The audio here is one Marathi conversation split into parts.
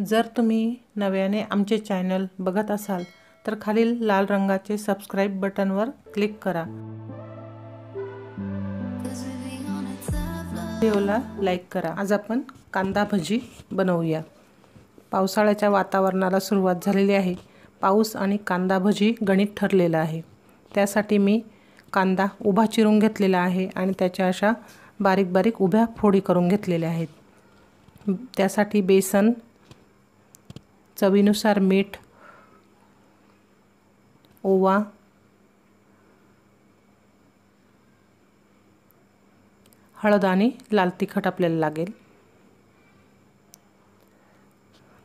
जर तुम्ही नव्याने आमचे चॅनल बघत असाल तर खालील लाल रंगाचे सबस्क्राईब बटनवर क्लिक करा व्हिडिओला लाईक करा आज आपण कांदा भजी बनवूया पावसाळ्याच्या वातावरणाला सुरुवात झालेली आहे पाऊस आणि कांदा भजी गणित ठरलेलं आहे त्यासाठी मी कांदा उभा चिरून घेतलेला आहे आणि त्याच्या अशा बारीक बारीक उभ्या फोडी करून घेतलेल्या आहेत त्यासाठी बेसन चवीनुसार मीठ ओवा हळद आणि लाल तिखट आपल्याला लागेल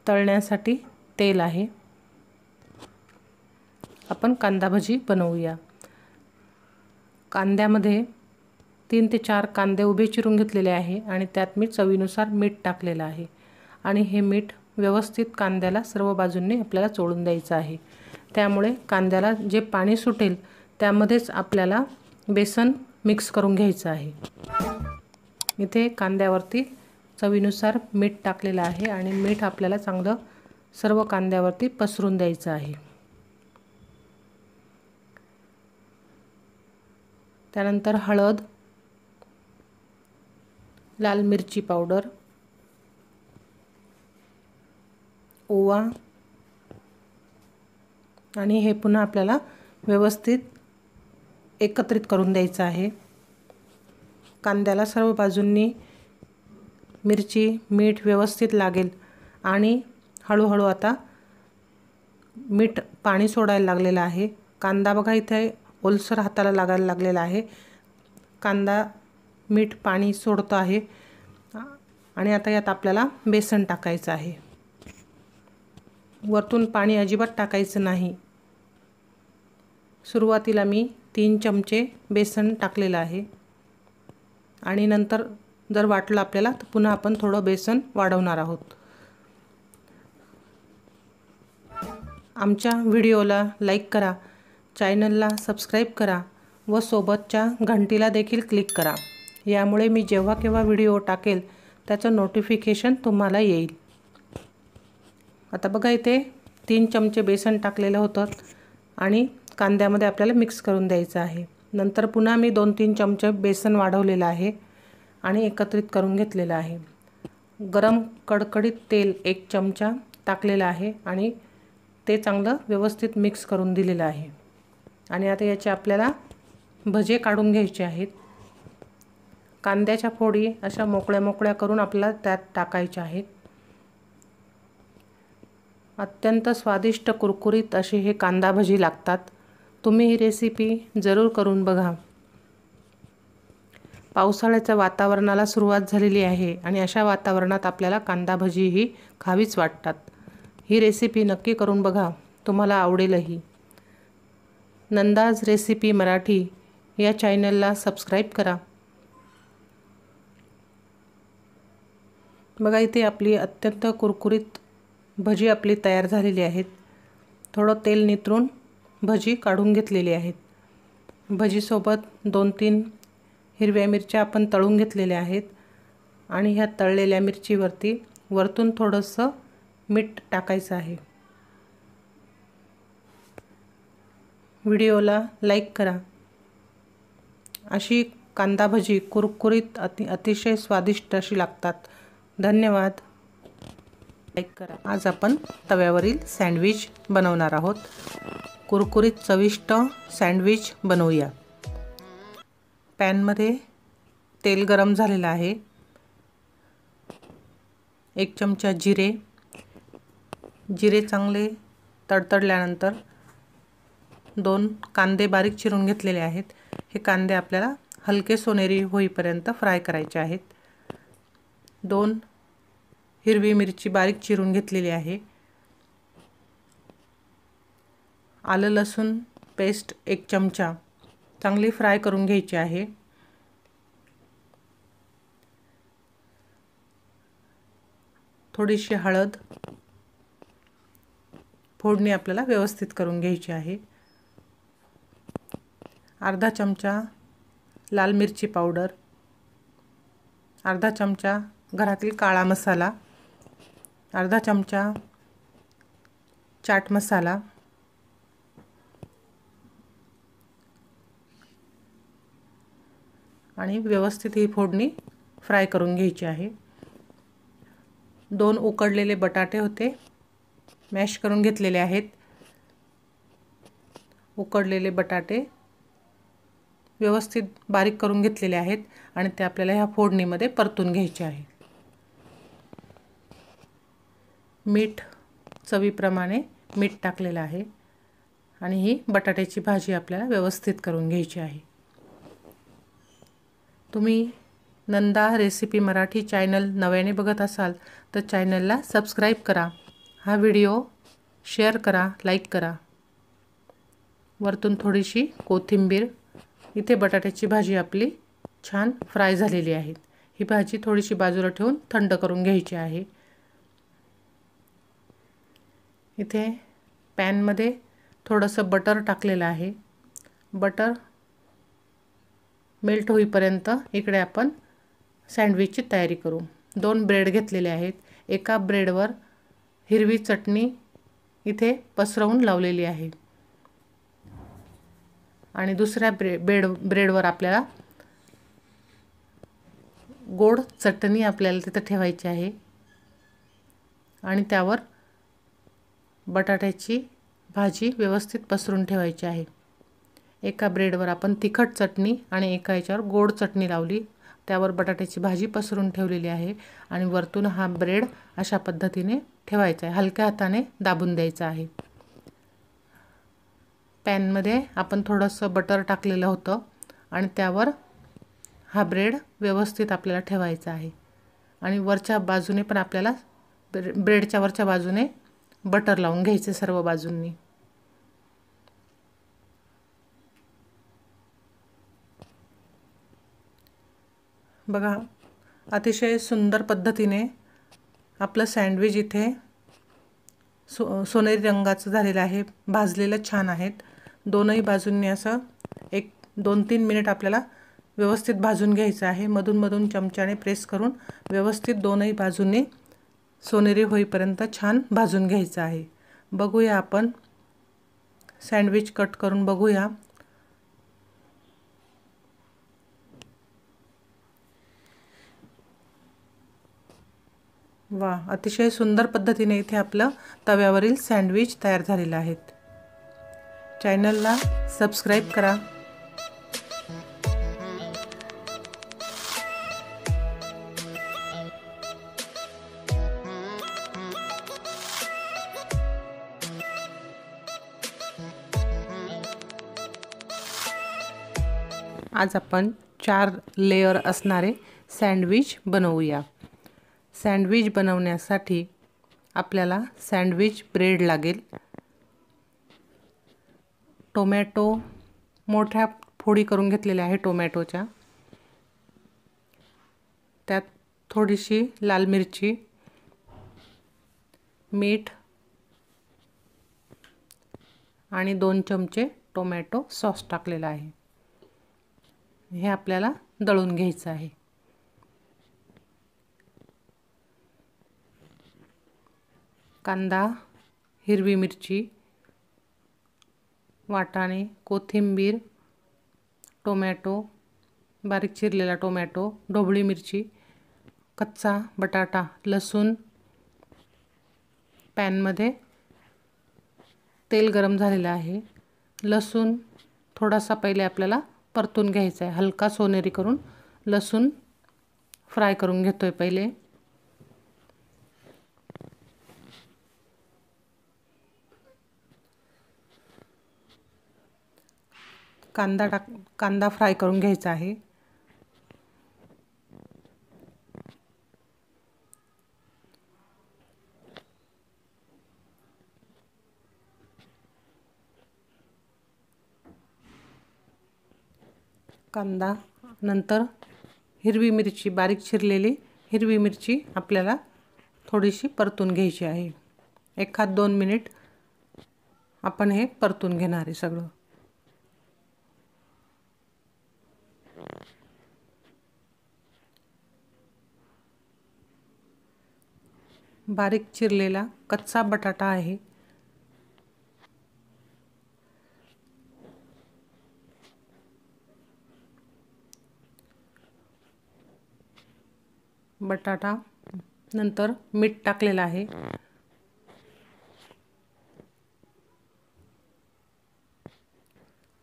तळण्यासाठी तेल आहे आपण कांदा भजी बनवूया कांद्यामध्ये तीन ते चार कांदे उभे चिरून घेतलेले आहे आणि त्यात मी चवीनुसार मीठ टाकलेलं आहे आणि हे मीठ व्यवस्थित कांद्याला सर्व बाजूंनी आपल्याला चोळून द्यायचं आहे त्यामुळे कांद्याला जे पाणी सुटेल त्यामध्येच आपल्याला बेसन मिक्स करून घ्यायचं आहे इथे कांद्यावरती चवीनुसार मीठ टाकलेलं आहे आणि मीठ आपल्याला चांगलं सर्व कांद्यावरती पसरून द्यायचं आहे त्यानंतर हळद लाल मिरची पावडर ओवा आणि हे पुन्हा आपल्याला व्यवस्थित एकत्रित करून द्यायचं आहे कांद्याला सर्व बाजूंनी मिरची मीठ व्यवस्थित लागेल आणि हळूहळू आता मीठ पाणी सोडायला लागलेलं आहे कांदा बघा इथे ओलसर हाताला लागायला लागलेला आहे कांदा मीठ पाणी सोडतो आहे आणि आता यात आपल्याला बेसन टाकायचं आहे वरतून पाणी अजिबात टाकायचं नाही सुरुवातीला मी तीन चमचे बेसन टाकलेलं आहे आणि नंतर जर वाटलं आपल्याला तर पुन्हा आपण थोडं बेसन वाढवणार आहोत आमच्या व्हिडिओला लाईक करा चॅनलला सबस्क्राईब करा व सोबतच्या घंटीला देखील क्लिक करा यामुळे मी जेव्हा केव्हा व्हिडिओ टाकेल त्याचं नोटिफिकेशन तुम्हाला येईल आता बघा इथे तीन चमचे बेसन टाकलेलं होतं आणि कांद्यामध्ये आपल्याला मिक्स करून द्यायचं आहे नंतर पुन्हा मी दोन तीन चमचे बेसन वाढवलेलं आहे आणि एकत्रित करून घेतलेलं आहे गरम कडकडीत तेल एक चमचा टाकलेला आहे आणि ते चांगलं व्यवस्थित मिक्स करून दिलेलं आहे आणि आता याचे आपल्याला भजे काढून घ्यायचे आहेत कांद्याच्या फोडी अशा मोकळ्या मोकळ्या करून आपल्याला त्यात टाकायच्या आहेत अत्यंत स्वादिष्ट कुरकुरीत अशी हे कांदा भजी लागतात तुम्ही ही रेसिपी जरूर करून बघा पावसाळ्याच्या वातावरणाला सुरुवात झालेली आहे आणि अशा वातावरणात आपल्याला कांदा भजी ही खावीच वाटतात ही रेसिपी नक्की करून बघा तुम्हाला आवडेलही नंदाज रेसिपी मराठी या चॅनलला सबस्क्राईब करा बघा इथे आपली अत्यंत कुरकुरीत भजी आपली तयार झालेली आहेत थोडं तेल नितरून भजी काढून घेतलेली आहेत भजीसोबत दोन तीन हिरव्या मिरच्या आपण तळून घेतलेल्या आहेत आणि ह्या तळलेल्या मिरचीवरती वरतून थोडंसं मीठ टाकायचं आहे व्हिडिओला लाईक करा अशी कांदा भजी कुरकुरीत अति अतिशय स्वादिष्ट अशी लागतात धन्यवाद लाईक करा आज आपण तव्यावरील सँडविच बनवणार आहोत कुरकुरीत चविष्ट सँडविच बनवूया पॅनमध्ये तेल गरम झालेलं आहे एक चमचा जिरे जिरे चांगले तडतडल्यानंतर दोन कांदे बारीक चिरून घेतलेले आहेत हे कांदे आपल्याला हलके सोनेरी होईपर्यंत फ्राय करायचे आहेत दोन हिरवी मिरची बारीक चिरून घेतलेली आहे आलं लसूण पेस्ट एक चमचा चांगली फ्राय करून घ्यायची आहे थोडीशी हळद फोडणी आपल्याला व्यवस्थित करून घ्यायची आहे अर्धा चमचा लाल मिरची पावडर अर्धा चमचा घरातील काळा मसाला अर्धा चमचा चाट मसाला आणि व्यवस्थित ही फोडणी फ्राय करून घ्यायची आहे दोन उकडलेले बटाटे होते मॅश करून घेतलेले आहेत उकडलेले बटाटे व्यवस्थित बारीक करून घेतलेले आहेत आणि ते आपल्याला ह्या फोडणीमध्ये परतून घ्यायचे आहे मीठ चवीप्रमाणे मीठ टाकलेलं आहे आणि ही बटाट्याची भाजी आपल्याला व्यवस्थित करून घ्यायची आहे तुम्ही नंदा रेसिपी मराठी चॅनल नव्याने बघत असाल तर चॅनलला सबस्क्राईब करा हा व्हिडिओ शेअर करा लाईक करा वरतून थोडीशी कोथिंबीर इथे बटाट्याची भाजी आपली छान फ्राय झालेली आहे ही भाजी थोडीशी बाजूला ठेवून थंड करून घ्यायची आहे इथे पॅनमध्ये थोडंसं बटर टाकलेलं आहे बटर मेल्ट होईपर्यंत इकडे आपण सँडविचची तयारी करू दोन ब्रेड घेतलेले आहेत एका ब्रेडवर हिरवी चटणी इथे पसरवून लावलेली आहे आणि दुसऱ्या ब्रे ब्रेड ब्रेडवर आपल्याला गोड चटणी आपल्याला तिथं ठेवायची आहे आणि त्यावर बटाट्याची भाजी व्यवस्थित पसरून ठेवायची आहे एका ब्रेडवर आपण तिखट चटणी आणि एका याच्यावर गोड चटणी लावली त्यावर बटाट्याची भाजी पसरून ठेवलेली आहे आणि वरतून हा ब्रेड अशा पद्धतीने ठेवायचा आहे हलक्या हाताने दाबून द्यायचा आहे पॅनमध्ये आपण थोडंसं बटर टाकलेलं होतं आणि त्यावर हा ब्रेड व्यवस्थित आपल्याला ठेवायचा आहे आणि वरच्या बाजूने पण आपल्याला ब्रेडच्या वरच्या बाजूने बटर लावून घ्यायचं सर्व बाजूंनी बघा अतिशय सुंदर पद्धतीने आपलं सँडविच इथे सो सोनेरी रंगाचं झालेलं आहे भाजलेलं छान आहेत दोनही बाजूंनी असं एक दोन तीन मिनिट आपल्याला व्यवस्थित भाजून घ्यायचं आहे मधूनमधून चमच्याने प्रेस करून व्यवस्थित दोनही बाजूंनी सोनेरी होईपर्यंत छान भाजून घ्यायचं आहे बघूया आपण सँडविच कट करून बघूया वा अतिशय सुंदर पद्धतीने इथे आपलं तव्यावरील सँडविच तयार झालेलं आहेत चॅनलला सबस्क्राईब करा आज आपण चार लेयर असणारे सँडविच बनवूया सँडविच बनवण्यासाठी आपल्याला सँडविच ब्रेड लागेल टोमॅटो मोठ्या फोडी करून घेतलेल्या आहे टोमॅटोच्या त्यात थोडीशी लाल मिरची मीठ आणि दोन चमचे टोमॅटो सॉस टाकलेला आहे हे आपल्याला दळून घ्यायचं आहे कांदा हिरवी मिरची वाटाणे कोथिंबीर टोमॅटो बारीक चिरलेला टोमॅटो ढोबळी मिरची कच्चा बटाटा लसूण पॅनमध्ये तेल गरम झालेलं आहे लसूण थोडासा पहिले आपल्याला परतून घ्यायचा आहे हलका सोनेरी करून लसूण फ्राय करून घेतो आहे पहिले कांदा टाक कांदा फ्राय करून घ्यायचा आहे कांदा नंतर हिरवी मिरची बारीक चिरलेली हिरवी मिरची आपल्याला थोडीशी परतून घ्यायची आहे एखाद दोन मिनिट आपण हे परतून घेणार आहे सगळं बारीक चिरलेला कच्चा बटाटा आहे बटाटा नंतर मीठ टाकलेलं आहे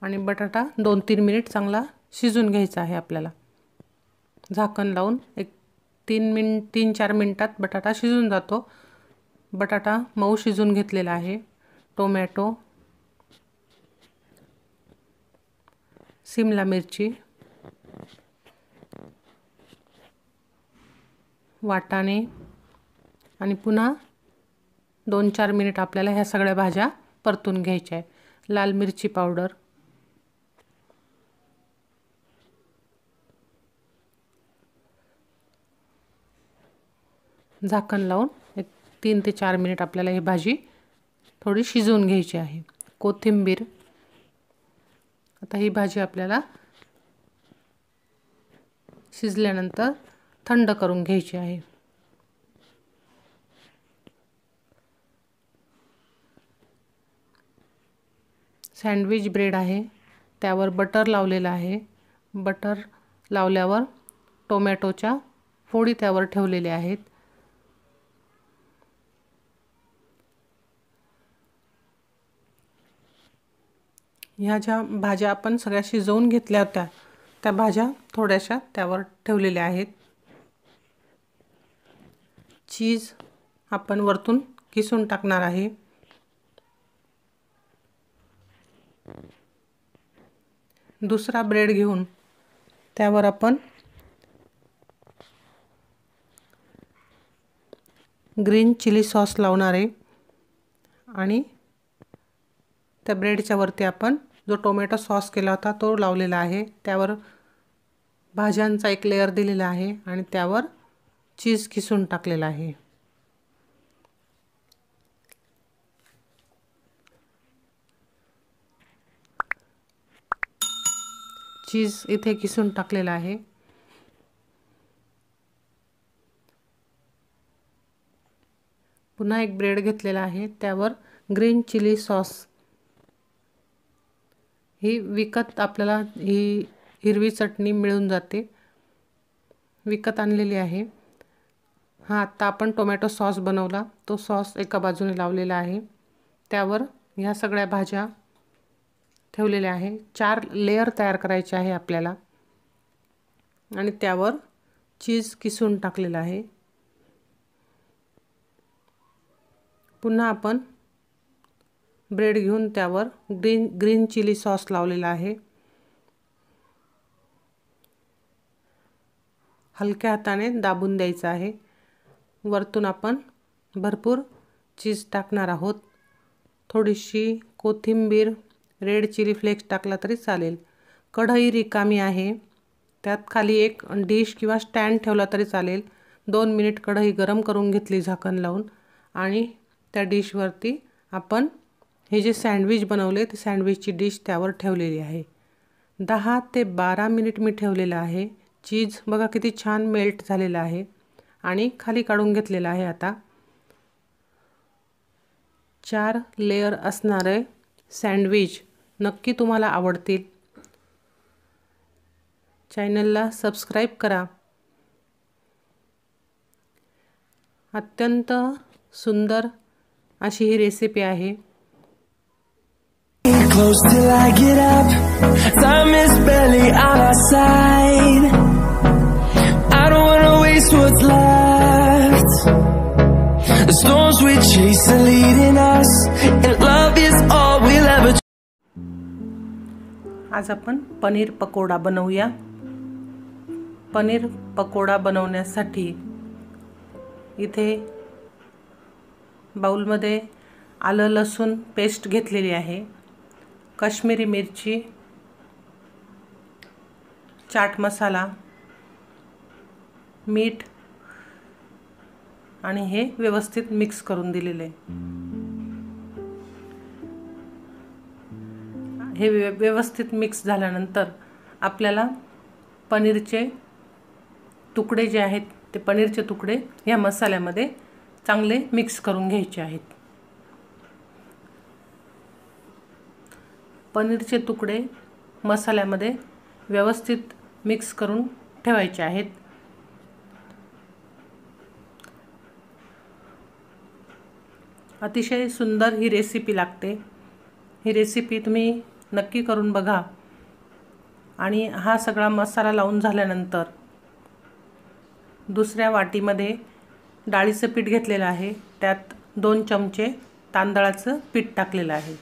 आणि बटाटा दोन तीन मिनिट चांगला शिजून घ्यायचा आहे आपल्याला झाकण लावून एक तीन मिन तीन चार मिनटात बटाटा शिजून जातो बटाटा मऊ शिजून घेतलेला आहे टोमॅटो सिमला मिरची वाटाणे आणि पुन्हा दोन चार मिनिट आपल्याला ह्या सगळ्या भाज्या परतून घ्यायच्या आहे लाल मिरची पावडर झाकण लावून एक तीन ते चार मिनिट आपल्याला ही भाजी थोडी शिजवून घ्यायची आहे कोथिंबीर आता ही भाजी आपल्याला शिजल्यानंतर थंड करून घ्यायची आहे सँडविच ब्रेड आहे त्यावर बटर लावलेलं आहे बटर लावल्यावर टोमॅटोच्या फोडी त्यावर ठेवलेल्या आहेत ह्या ज्या भाज्या आपण सगळ्या शिजवून घेतल्या होत्या त्या भाज्या थोड्याशा त्यावर ठेवलेल्या आहेत चीज आपण वरतून किसून टाकणार आहे दुसरा ब्रेड घेऊन त्यावर आपण ग्रीन चिली सॉस लावणार आहे आणि त्या ब्रेडच्या वरती आपण जो टोमॅटो सॉस केला होता तो लावलेला आहे त्यावर भाज्यांचा एक लेअर दिलेला आहे आणि त्यावर चीज किसून टाकलेला आहे चीज इथे किसून टाकलेला आहे पुन्हा एक ब्रेड घेतलेला आहे त्यावर ग्रीन चिली सॉस ही विकत आपल्याला ही हिरवी चटणी मिळून जाते विकत आणलेली आहे हा आत्ता आपण टोमॅटो सॉस बनवला तो सॉस एका बाजूने लावलेला आहे त्यावर ह्या सगळ्या भाज्या ठेवलेल्या आहे चार लेअर तयार करायचे आहे आपल्याला आणि त्यावर चीज किसून टाकलेला आहे पुन्हा आपण ब्रेड घेऊन त्यावर ग्रीन ग्रीन चिली सॉस लावलेला आहे हलक्या हाताने दाबून द्यायचं आहे वरतून आपण भरपूर चीज टाकणार आहोत थोडीशी कोथिंबीर रेड चिली फ्लेक्स टाकला तरी चालेल कढई रिकामी आहे त्यात खाली एक डिश किंवा स्टँड ठेवला तरी चालेल दोन मिनिट कढई गरम करून घेतली झाकण लावून आणि त्या डिशवरती आपण हे जे सँडविच बनवले ते सँडविचची डिश त्यावर ठेवलेली आहे दहा ते बारा मिनिट मी ठेवलेलं आहे चीज बघा किती छान मेल्ट झालेलं आहे आणि खाली काढून घेतलेलं आहे आता चार लेअर असणारे सँडविच नक्की तुम्हाला आवडतील चॅनलला सबस्क्राईब करा अत्यंत सुंदर अशी ही रेसिपी आहे is what's left The storms we chase are leading us And love is all we'll ever आज आपण पनीर पकोडा बनवूया पनीर पकोडा बनवण्यासाठी इथे बाऊलमध्ये आलं लसूण पेस्ट घेतलेली आहे काश्मीरी मिरची चाट मसाला मीठ आणि हे व्यवस्थित मिक्स करून दिलेले आहे हे व्यवस्थित मिक्स झाल्यानंतर आपल्याला पनीरचे तुकडे जे आहेत ते पनीरचे तुकडे ह्या मसाल्यामध्ये चांगले मिक्स करून घ्यायचे आहेत पनीरचे तुकडे मसाल्यामध्ये व्यवस्थित मिक्स करून ठेवायचे आहेत अतिशय सुंदर ही रेसिपी लागते ही रेसिपी तुम्ही नक्की करून बघा आणि हा सगळा मसाला लावून झाल्यानंतर दुसऱ्या वाटीमध्ये डाळीचं पीठ घेतलेलं आहे त्यात दोन चमचे तांदळाचं पीठ टाकलेलं आहे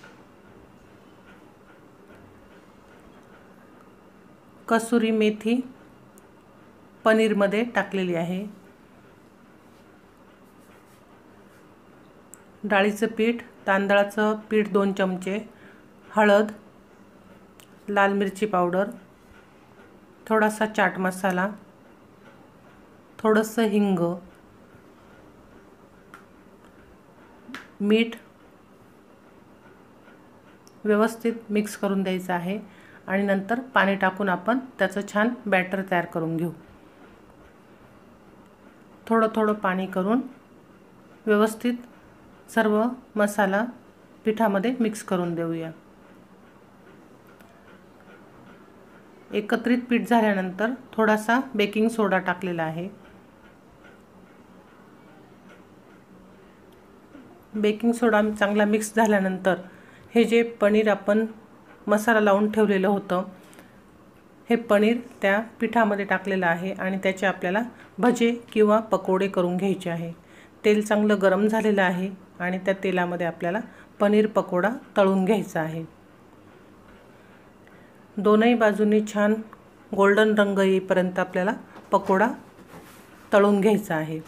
कसुरी मेथी पनीरमध्ये टाकलेली आहे डाळीचं पीठ तांदळाचं पीठ दोन चमचे हळद लाल मिरची पावडर थोडासा चाट मसाला थोडंसं हिंग मीठ व्यवस्थित मिक्स करून द्यायचं आहे आणि नंतर पाणी टाकून आपण त्याचं छान बॅटर तयार करून घेऊ थोडं थोडं पाणी करून व्यवस्थित सर्व मसाला पिठामध्ये मिक्स करून देऊया एकत्रित पीठ झाल्यानंतर थोडासा बेकिंग सोडा टाकलेला आहे बेकिंग सोडा चांगला मिक्स झाल्यानंतर हे जे पनीर आपण मसाला लावून ठेवलेलं होतं हे पनीर त्या पिठामध्ये टाकलेलं आहे आणि त्याचे आपल्याला भजे किंवा पकोडे करून घ्यायचे आहे तेल चांगलं गरम झालेलं आहे आणि त्या तेलामध्ये आपल्याला पनीर पकोडा तळून घ्यायचा आहे दोनही बाजूंनी छान गोल्डन रंग येईपर्यंत आपल्याला पकोडा तळून घ्यायचा आहे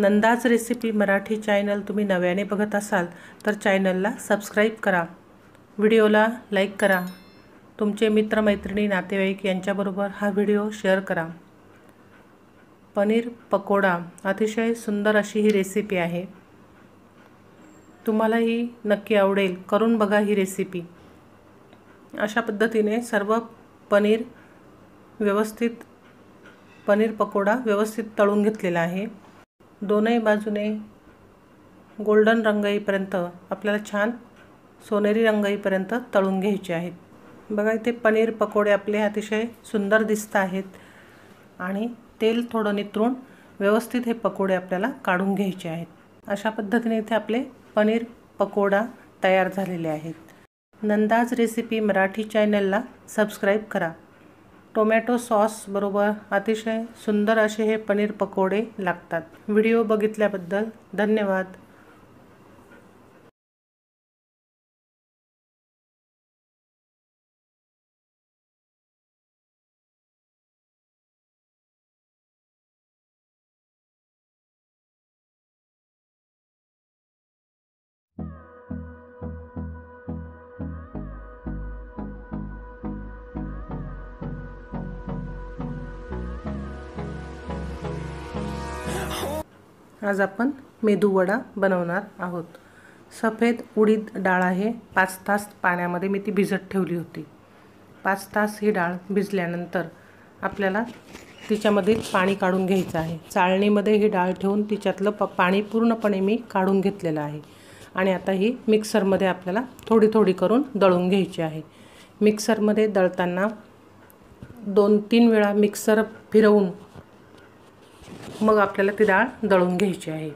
नंदाज रेसिपी मराठी चॅनल तुम्ही नव्याने बघत असाल तर चॅनलला सबस्क्राईब करा व्हिडिओला लाईक करा तुमचे मित्रमैत्रिणी नातेवाईक यांच्याबरोबर हा व्हिडिओ शेअर करा पनीर पकोडा अतिशय सुंदर अशी ही रेसिपी आहे तुम्हालाही नक्की आवडेल करून बघा ही रेसिपी अशा पद्धतीने सर्व पनीर व्यवस्थित पनीर पकोडा व्यवस्थित तळून घेतलेला आहे दोनही बाजूने गोल्डन रंग येईपर्यंत आपल्याला छान सोनेरी रंग येईपर्यंत तळून घ्यायचे आहेत बघा इथे पनीर पकोडे आपले अतिशय सुंदर दिसत आहेत आणि तेल थोडं नितरून व्यवस्थित हे पकोडे आपल्याला काढून घ्यायचे आहेत अशा पद्धतीने इथे आपले पनीर पकोडा तयार झालेले आहेत नंदाज रेसिपी मराठी चॅनलला सबस्क्राईब करा टोमॅटो सॉसबरोबर अतिशय सुंदर असे हे पनीर पकोडे लागतात व्हिडिओ बघितल्याबद्दल धन्यवाद आज आपण मेदूवडा बनवणार आहोत सफेद उडीद डाळ आहे पाच तास पाण्यामध्ये मी ती भिजत ठेवली होती पाच तास ही डाळ भिजल्यानंतर आपल्याला तिच्यामधील पाणी काढून घ्यायचं आहे चाळणीमध्ये ही डाळ ठेवून तिच्यातलं प पाणी पूर्णपणे मी काढून घेतलेलं आहे आणि आता ही मिक्सरमध्ये आपल्याला थोडी थोडी करून दळून घ्यायची आहे मिक्सरमध्ये दळताना दोन तीन वेळा मिक्सर फिरवून मग आपल्याला ती डाळ दळून घ्यायची आहे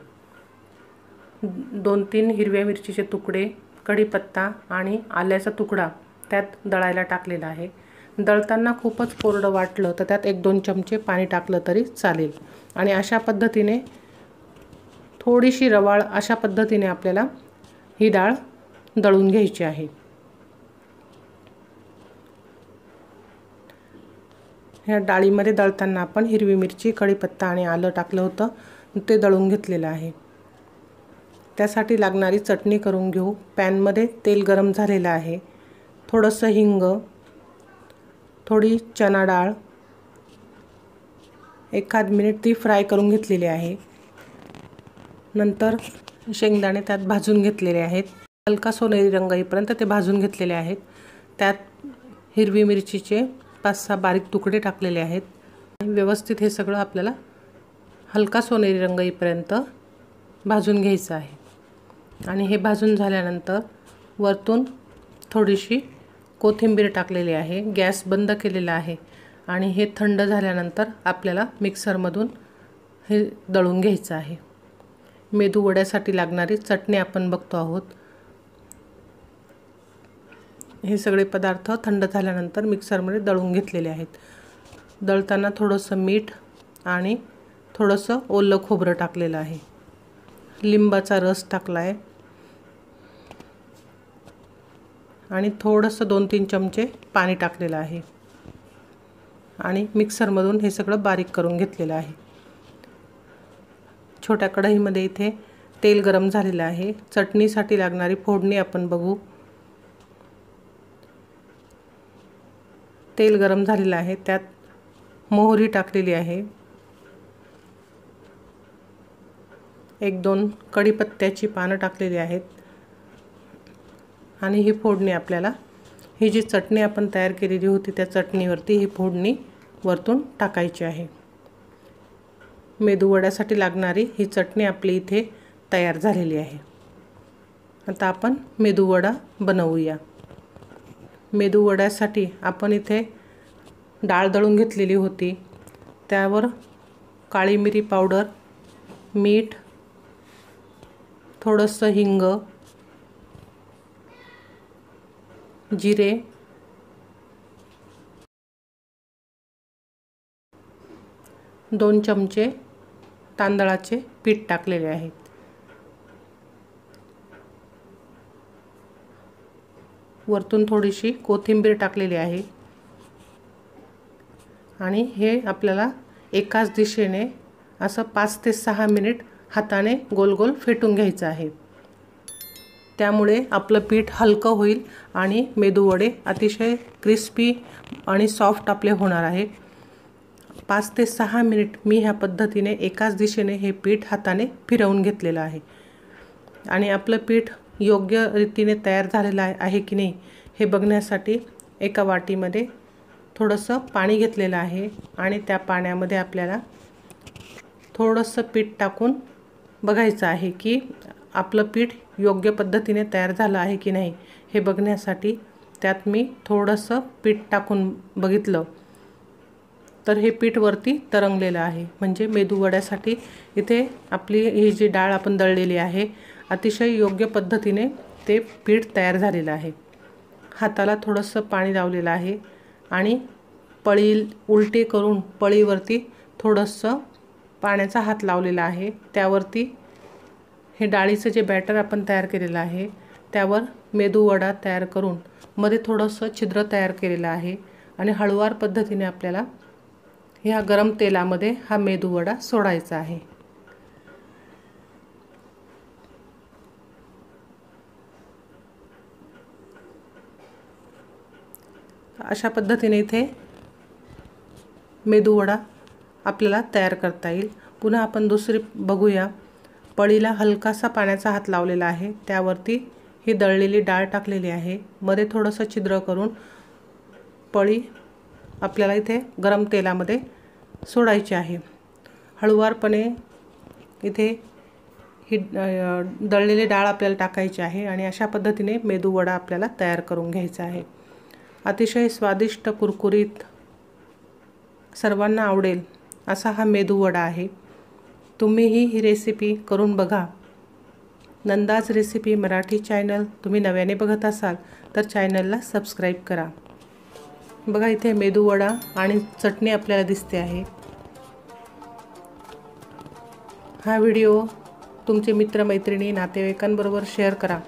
दोन तीन हिरव्या मिरचीचे तुकडे कढीपत्ता आणि आल्याचा तुकडा त्यात दळायला टाकलेला आहे दळताना खूपच कोरडं वाटलं तर त्यात एक दोन चमचे पाणी टाकलं तरी चालेल आणि अशा पद्धतीने थोडीशी रवाळ अशा पद्धतीने आपल्याला ही डाळ दळून घ्यायची आहे ह्या डाळीमध्ये दळताना आपण हिरवी मिरची कढीपत्ता आणि आलं टाकलं होतं ते दळून घेतलेलं आहे त्यासाठी लागणारी चटणी करून घेऊ पॅनमध्ये तेल गरम झालेलं आहे थोडंसं हिंग थोडी चना डाळ एखाद मिनिट ती फ्राय करून घेतलेली आहे नंतर शेंगदाणे त्यात भाजून घेतलेले आहेत हलका सोनेरी रंग येईपर्यंत ते भाजून घेतलेले आहेत त्यात हिरवी मिरचीचे पाच सहा बारीक तुकडे टाकलेले आहेत आणि व्यवस्थित हे सगळं आपल्याला हलका सोनेरी रंग येईपर्यंत भाजून घ्यायचं आहे आणि हे भाजून झाल्यानंतर वरतून थोडीशी कोथिंबीर टाकलेली आहे गॅस बंद केलेला आहे आणि हे थंड झाल्यानंतर आपल्याला मिक्सरमधून हे दळून घ्यायचं आहे मेदू वड्यासाठी लागणारी चटणी आपण बघतो आहोत हे सगळे पदार्थ थंड झाल्यानंतर मिक्सरमध्ये दळून घेतलेले आहेत दळताना थोडंसं मीठ आणि थोडंसं ओलं खोबरं टाकलेलं आहे लिंबाचा रस टाकला आहे आणि थोडंसं दोन तीन चमचे पाणी टाकलेलं आहे आणि मिक्सरमधून हे सगळं बारीक करून घेतलेलं आहे छोट्या कढईमध्ये इथे तेल गरम झालेलं आहे चटणीसाठी लागणारी फोडणी आपण बघू तेल गरम झालेलं आहे त्यात मोहरी टाकलेली आहे एक दोन कढीपत्त्याची पानं टाकलेली आहेत आणि ही फोडणी आपल्याला ही जी चटणी आपण तयार केलेली होती त्या चटणीवरती ही फोडणी वरतून टाकायची आहे मेदूवड्यासाठी लागणारी ही चटणी आपली इथे तयार झालेली आहे आता आपण मेदूवडा बनवूया मेदू वड्यासाठी आपण इथे डाळ दळून घेतलेली होती त्यावर काळी मिरी पावडर मीठ थोडंसं हिंग जिरे दोन चमचे तांदळाचे पीठ टाकलेले आहे वरतून थोडीशी कोथिंबीर टाकलेली आहे आणि हे आपल्याला एकाच दिशेने असं पाच ते सहा मिनिट हाताने गोल गोल फेटून घ्यायचं आहे त्यामुळे आपलं पीठ हलकं होईल आणि मेदूवडे अतिशय क्रिस्पी आणि सॉफ्ट आपले होणार आहे पाच ते सहा मिनिट मी ह्या पद्धतीने एकाच दिशेने हे पीठ हाताने फिरवून घेतलेलं आहे आणि आपलं पीठ योग्य रीतीने तयार झालेला आहे की नाही हे बघण्यासाठी एका वाटीमध्ये थोडंसं पाणी घेतलेलं आहे आणि त्या पाण्यामध्ये आपल्याला थोडंसं पीठ टाकून बघायचं आहे की आपलं पीठ योग्य पद्धतीने तयार झालं आहे की नाही हे बघण्यासाठी त्यात मी थोडंसं पीठ टाकून बघितलं तर हे पीठ वरती तरंगलेलं आहे म्हणजे मेदूवड्यासाठी इथे आपली ही जी डाळ आपण दळलेली आहे अतिशय योग्य पद्धतीने ते पीठ तयार झालेलं आहे हाताला थोडंसं पाणी लावलेलं आहे आणि पळी उलटे करून पळीवरती थोडंसं पाण्याचा हात लावलेला आहे त्यावरती हे डाळीचं जे बॅटर आपण तयार केलेलं आहे त्यावर मेदूवडा तयार करून मध्ये थोडंसं छिद्र तयार केलेलं आहे आणि हळुवार पद्धतीने आपल्याला ह्या गरम तेलामध्ये हा मेदूवडा सोडायचा आहे अशा पद्धतीने इथे मेदूवडा आपल्याला तयार करता येईल पुन्हा आपण दुसरी बघूया पळीला हलकासा पाण्याचा हात लावलेला आहे त्यावरती ही दळलेली डाळ टाकलेली आहे मध्ये थोडंसं छिद्र करून पळी आपल्याला इथे गरम तेलामध्ये सोडायची आहे हळुवारपणे इथे ही दळलेली डाळ आपल्याला टाकायची आहे आणि अशा पद्धतीने मेदूवडा आपल्याला तयार करून घ्यायचा आहे अतिशय स्वादिष्ट कुरकुरीत सर्वांना आवडेल असा हा मेदूवडा आहे तुम्हीही ही रेसिपी करून बघा नंदाज रेसिपी मराठी चॅनल तुम्ही नव्याने बघत असाल तर चॅनलला सबस्क्राईब करा बघा इथे मेदूवडा आणि चटणी आपल्याला दिसते आहे हा व्हिडिओ तुमचे मित्रमैत्रिणी नातेवाईकांबरोबर शेअर करा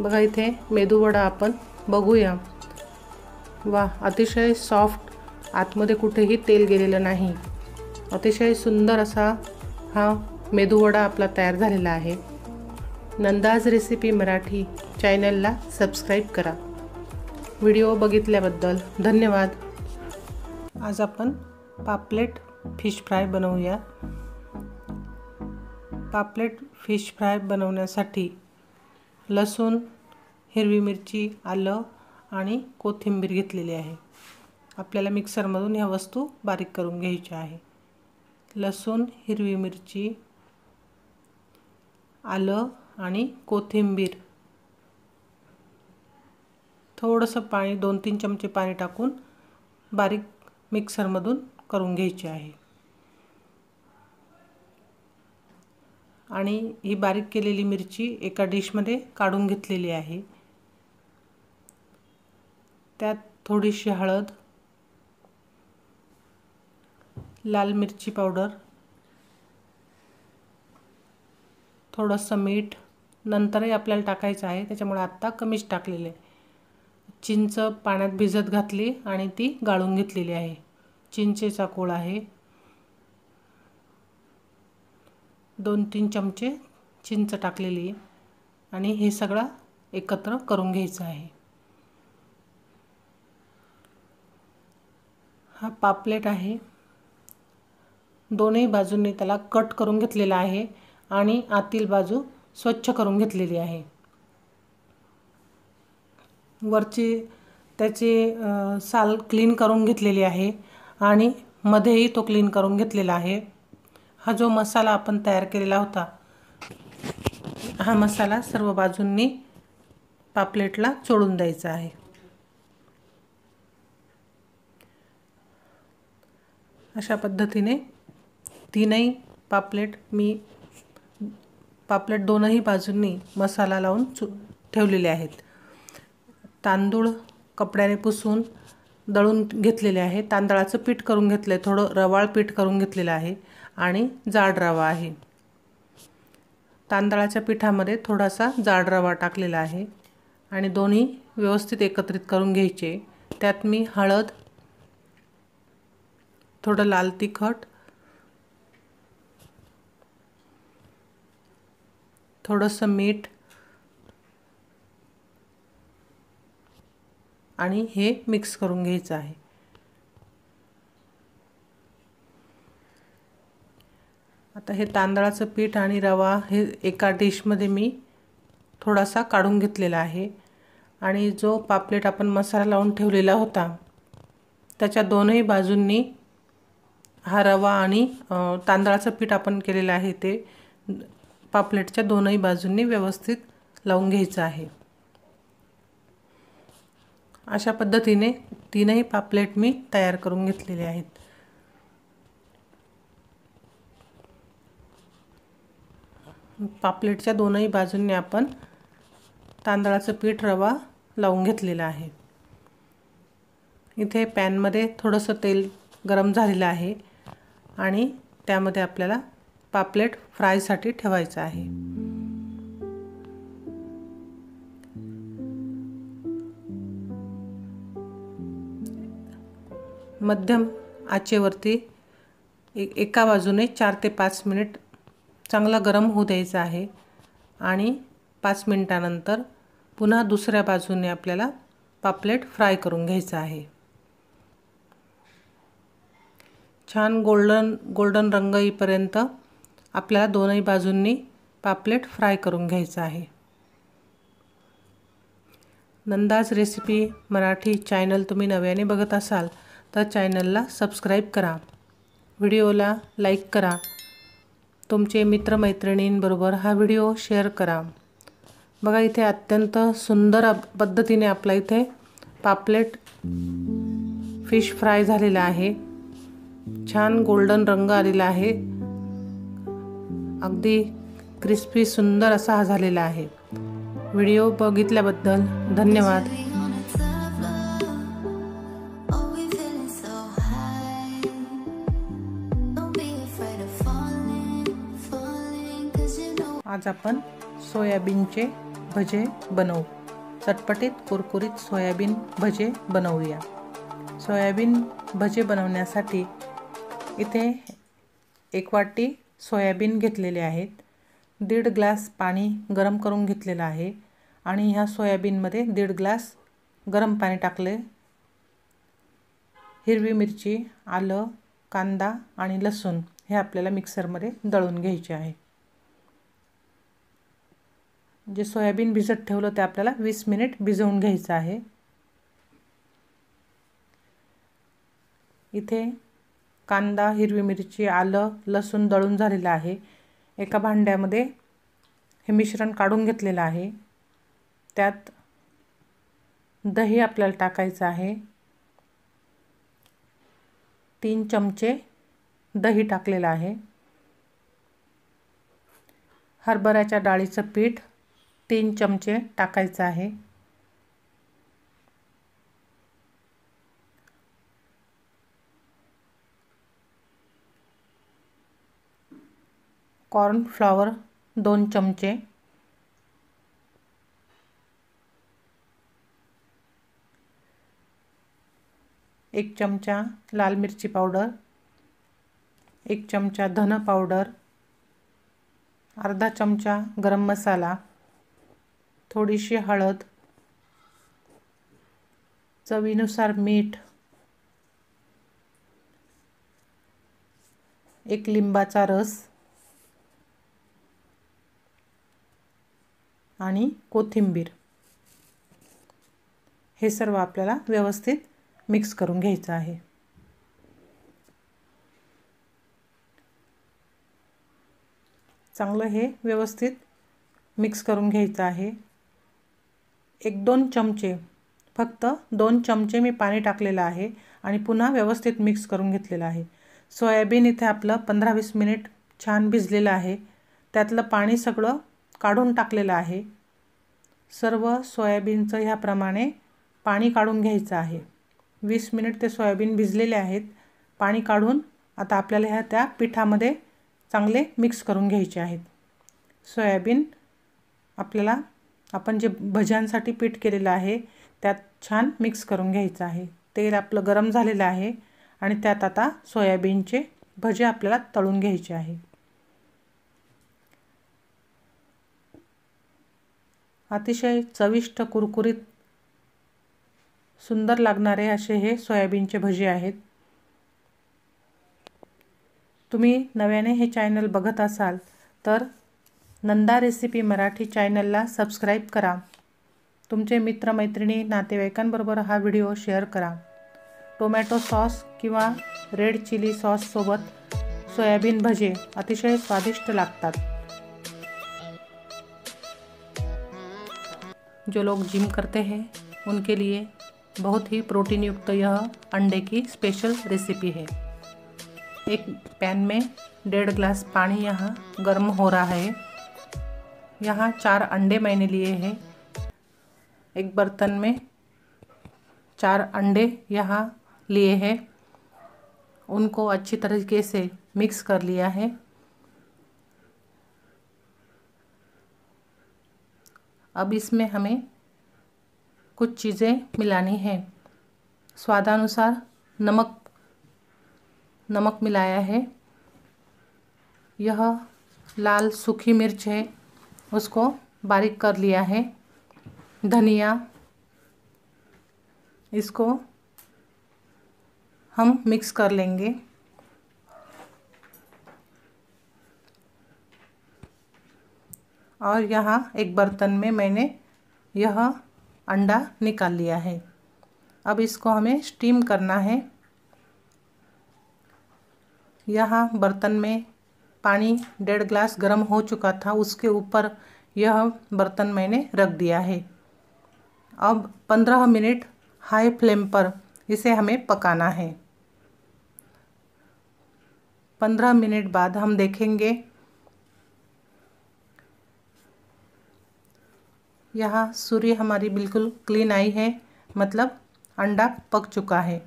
बघा इथे मेदूवडा आपण बघूया वा अतिशय सॉफ्ट आतमध्ये कुठेही तेल गेलेलं नाही अतिशय सुंदर असा हा मेदूवडा आपला तयार झालेला आहे नंदाज रेसिपी मराठी चॅनलला सबस्क्राईब करा व्हिडिओ बघितल्याबद्दल धन्यवाद आज आपण पापलेट फिश फ्राय बनवूया पापलेट फिश फ्राय बनवण्यासाठी लसूण हिरवी मिरची आलं आणि कोथिंबीर घेतलेली आहे आपल्याला मिक्सरमधून ह्या वस्तू बारीक करून घ्यायच्या आहे लसूण हिरवी मिरची आलं आणि कोथिंबीर थोडंसं पाणी दोन तीन चमचे पाणी टाकून बारीक मिक्सरमधून करून घ्यायचे आहे आणि ही बारीक केलेली मिरची एका डिशमध्ये काढून घेतलेली आहे त्यात थोडीशी हळद लाल मिरची पावडर थोडंसं मीठ नंतरही आपल्याला टाकायचं आहे त्याच्यामुळे आत्ता कमीच टाकलेलं आहे चिंच पाण्यात भिजत घातली आणि ती गाळून घेतलेली आहे चिंचेचा कोळ आहे दोन तीन चमचे चिंच टाकलेली आहे आणि हे सगळं एकत्र करून घ्यायचं आहे हा पापलेट आहे दोन्ही बाजूंनी त्याला कट करून घेतलेला आहे आणि आतील बाजू स्वच्छ करून घेतलेली आहे वरची त्याची साल क्लीन करून घेतलेली आहे आणि मध्येही तो क्लीन करून घेतलेला आहे हा जो मसाला आपण तयार केलेला होता हा मसाला सर्व बाजूंनी पापलेटला चोळून द्यायचा आहे अशा पद्धतीने तीनही पापलेट मी पापलेट दोनही बाजूंनी मसाला लावून ठेवलेले आहेत तांदूळ कपड्याने पुसून दळून घेतलेले आहे तांदळाचं पीठ करून घेतलं आहे थोडं रवाळ पीठ करून घेतलेलं आहे आणि जाड रवा आहे तांदळाच्या पिठामध्ये थोडासा जाड रवा टाकलेला आहे आणि दोन्ही व्यवस्थित एकत्रित करून घ्यायचे त्यात मी हळद थोडं लाल तिखट थोडंसं मीठ आणि हे मिक्स करून घ्यायचं आहे आता हे तांदळाचं पीठ आणि रवा हे एका डिशमध्ये मी थोडासा काढून घेतलेला आहे आणि जो पापलेट आपण मसाला लावून ठेवलेला होता त्याच्या दोनही बाजूंनी हा रवा आणि तांदळाचं पीठ आपण केलेलं आहे ते पापलेटच्या दोनही बाजूंनी व्यवस्थित लावून घ्यायचं आहे अशा पद्धतीने तीनही पापलेट मी तयार करून घेतलेले आहेत पापलेटच्या दोनही बाजूंनी आपण तांदळाचं पीठ रवा लावून घेतलेला आहे इथे पॅनमध्ये थोडंसं तेल गरम झालेलं आहे आणि त्यामध्ये आपल्याला पापलेट फ्रायसाठी ठेवायचं आहे मध्यम आचेवरती एका बाजूने चार ते पाच मिनिट चांगला गरम होऊ द्यायचा आहे आणि पाच मिनटानंतर पुन्हा दुसऱ्या बाजूने आपल्याला पापलेट फ्राय करून घ्यायचं आहे छान गोल्डन गोल्डन रंग येईपर्यंत आपल्याला दोनही बाजूंनी पापलेट फ्राय करून घ्यायचं आहे नंदाज रेसिपी मराठी चॅनल तुम्ही नव्याने बघत असाल तर चॅनलला सबस्क्राईब करा व्हिडिओला लाईक करा तुमचे मित्रमैत्रिणींबरोबर हा व्हिडिओ शेअर करा बघा इथे अत्यंत सुंदर पद्धतीने आपला इथे पापलेट फिश फ्राय झालेला आहे छान गोल्डन रंग आलेला आहे अगदी क्रिस्पी सुंदर असा हा झालेला आहे व्हिडिओ बघितल्याबद्दल धन्यवाद आज आपण सोयाबीनचे भजे बनवू चटपटीत कुरकुरीत सोयाबीन भजे बनवूया सोयाबीन भजे बनवण्यासाठी इथे एक वाटी सोयाबीन घेतलेले आहेत दीड ग्लास पाणी गरम करून घेतलेलं आहे आणि ह्या सोयाबीनमध्ये दीड ग्लास गरम पाणी टाकले हिरवी मिरची आलं कांदा आणि लसूण हे आपल्याला मिक्सरमध्ये दळून घ्यायचे आहे जे सोयाबीन भिजत ठेवलं ते आपल्याला वीस मिनिट भिजवून घ्यायचं आहे इथे कांदा हिरवी मिरची आलं लसूण दळून झालेलं आहे एका भांड्यामध्ये हे मिश्रण काढून घेतलेलं आहे त्यात दही आपल्याला टाकायचं आहे तीन चमचे दही टाकलेलं आहे हरभऱ्याच्या डाळीचं पीठ तीन चमचे टाकायचं आहे कॉर्नफ्लॉवर दोन चमचे एक चमचा लाल मिरची पावडर एक चमचा धन पावडर अर्धा चमचा गरम मसाला थोडीशी हळद चवीनुसार मीठ एक लिंबाचा रस आणि कोथिंबीर हे सर्व आपल्याला व्यवस्थित मिक्स करून घ्यायचं आहे चांगलं हे व्यवस्थित मिक्स करून घ्यायचं आहे एक दोन चमचे फक्त दोन चमचे मी पाणी टाकलेलं आहे आणि पुन्हा व्यवस्थित मिक्स करून घेतलेलं आहे सोयाबीन इथे आपलं पंधरा वीस मिनिट छान भिजलेलं आहे त्यातलं पाणी सगळं काढून टाकलेलं आहे सर्व सोयाबीनचं ह्याप्रमाणे पाणी काढून घ्यायचं आहे वीस मिनिट ते सोयाबीन भिजलेले आहेत पाणी काढून आता आपल्याला ह्या त्या पिठामध्ये चांगले मिक्स करून घ्यायचे आहेत सोयाबीन आपल्याला आपण जे भज्यांसाठी पीठ केलेलं आहे त्यात छान मिक्स करून घ्यायचं आहे तेल आपलं गरम झालेलं आहे आणि त्यात आता सोयाबीनचे भजे आपल्याला तळून घ्यायचे आहे अतिशय चविष्ट कुरकुरीत सुंदर लागणारे असे हे सोयाबीनचे भजे आहेत तुम्ही नव्याने हे चॅनल बघत असाल तर नंदा रेसिपी मराठी चॅनलला सबस्क्राईब करा तुमचे मैत्रिणी नातेवाईकांबरोबर हा वीडियो शेयर करा टोमैटो सॉस कि रेड चिली सोबत सोयाबीन भजे अतिशय स्वादिष्ट लगता जो लोग जिम करते हैं उनके लिए बहुत ही प्रोटीन युक्त यह अंडे की स्पेशल रेसिपी है एक पैन में डेढ़ ग्लास पानी यहाँ गर्म हो रहा है यहाँ चार अंडे मैंने लिए हैं एक बर्तन में चार अंडे यहाँ लिए हैं उनको अच्छी तरीके से मिक्स कर लिया है अब इसमें हमें कुछ चीज़ें मिलानी हैं स्वादानुसार नमक नमक मिलाया है यह लाल सूखी मिर्च है उसको बारीक कर लिया है धनिया इसको हम मिक्स कर लेंगे और यहाँ एक बर्तन में मैंने यह अंडा निकाल लिया है अब इसको हमें स्टीम करना है यहाँ बर्तन में पानी डेढ़ ग्लास गर्म हो चुका था उसके ऊपर यह बर्तन मैंने रख दिया है अब पंद्रह मिनट हाई फ्लेम पर इसे हमें पकाना है पंद्रह मिनट बाद हम देखेंगे यहाँ सूर्य हमारी बिल्कुल क्लीन आई है मतलब अंडा पक चुका है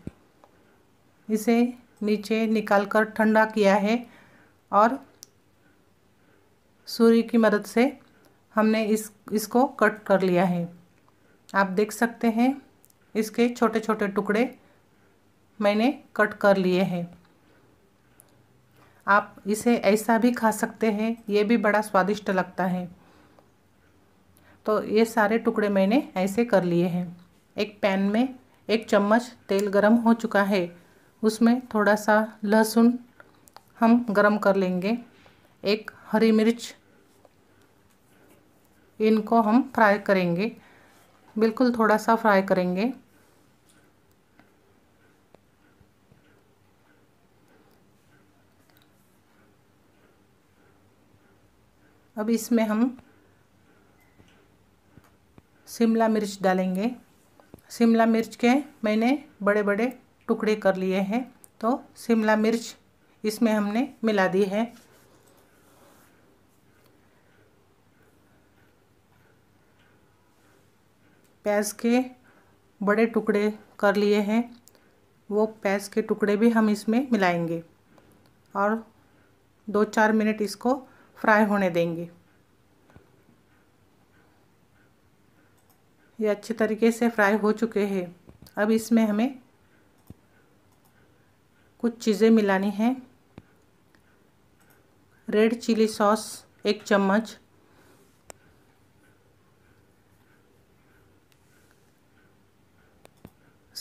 इसे नीचे निकाल कर ठंडा किया है और सूर्य की मदद से हमने इस इसको कट कर लिया है आप देख सकते हैं इसके छोटे छोटे टुकड़े मैंने कट कर लिए हैं आप इसे ऐसा भी खा सकते हैं ये भी बड़ा स्वादिष्ट लगता है तो ये सारे टुकड़े मैंने ऐसे कर लिए हैं एक पैन में एक चम्मच तेल गरम हो चुका है उसमें थोड़ा सा लहसुन हम गरम कर लेंगे एक हरी मिर्च इनको हम फ्राई करेंगे बिल्कुल थोड़ा सा फ्राई करेंगे अब इसमें हम शिमला मिर्च डालेंगे शिमला मिर्च के मैंने बड़े बड़े टुकड़े कर लिए हैं तो शिमला मिर्च इसमें हमने मिला दी है प्याज के बड़े टुकड़े कर लिए हैं वो प्याज के टुकड़े भी हम इसमें मिलाएंगे और दो चार मिनट इसको फ्राई होने देंगे ये अच्छे तरीके से फ्राई हो चुके हैं अब इसमें हमें कुछ चीज़ें मिलानी हैं रेड चिली सॉस एक चम्मच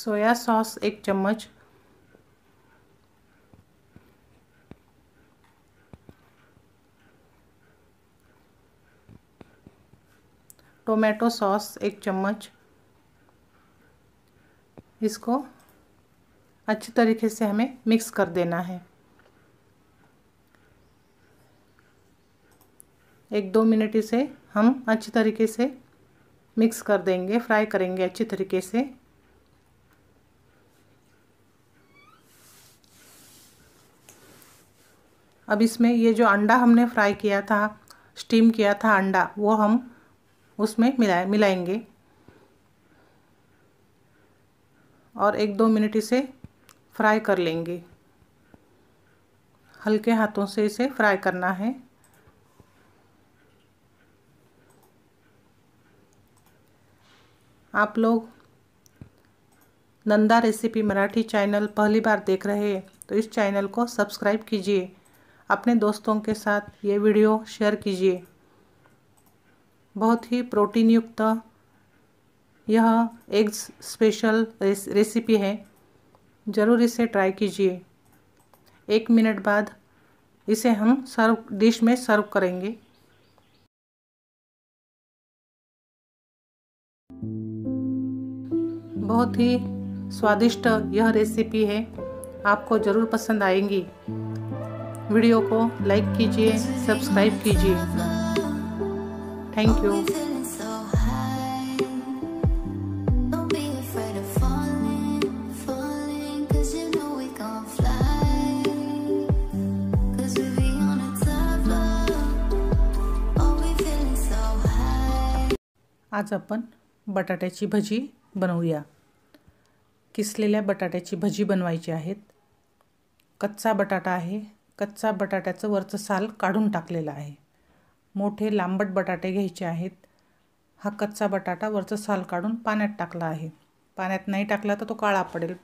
सोया सॉस एक चम्मच टोमेटो सॉस एक चम्मच इसको अच्छी तरीके से हमें मिक्स कर देना है एक दो मिनट इसे हम अच्छी तरीके से मिक्स कर देंगे फ्राई करेंगे अच्छी तरीके से अब इसमें ये जो अंडा हमने फ्राई किया था स्टीम किया था अंडा वो हम उसमें मिलाए मिलाएंगे और एक दो मिनट इसे फ्राई कर लेंगे हल्के हाथों से इसे फ्राई करना है आप लोग नंदा रेसिपी मराठी चैनल पहली बार देख रहे हैं तो इस चैनल को सब्सक्राइब कीजिए अपने दोस्तों के साथ ये वीडियो शेयर कीजिए बहुत ही प्रोटीन युक्त यह एक स्पेशल रेसिपी है ज़रूर इसे ट्राई कीजिए एक मिनट बाद इसे हम सर्व डिश में सर्व करेंगे बहुत ही स्वादिष्ट यह रेसिपी है आपको ज़रूर पसंद आएंगी वीडियो को लाइक कीजिए सब्सक्राइब कीजिए थैंक यू आज आपण बटाट्याची भजी बनवूया किसलेल्या बटाट्याची भजी बनवायची आहेत कच्चा बटाटा आहे कच्चा बटाट्याचं वरचं साल काढून टाकलेलं आहे मोठे लांबट बटाटे घ्यायचे आहेत हा कच्चा बटाटा वरचं साल काढून पाण्यात टाकला आहे पाण्यात नाही टाकला तर तो काळा पडेल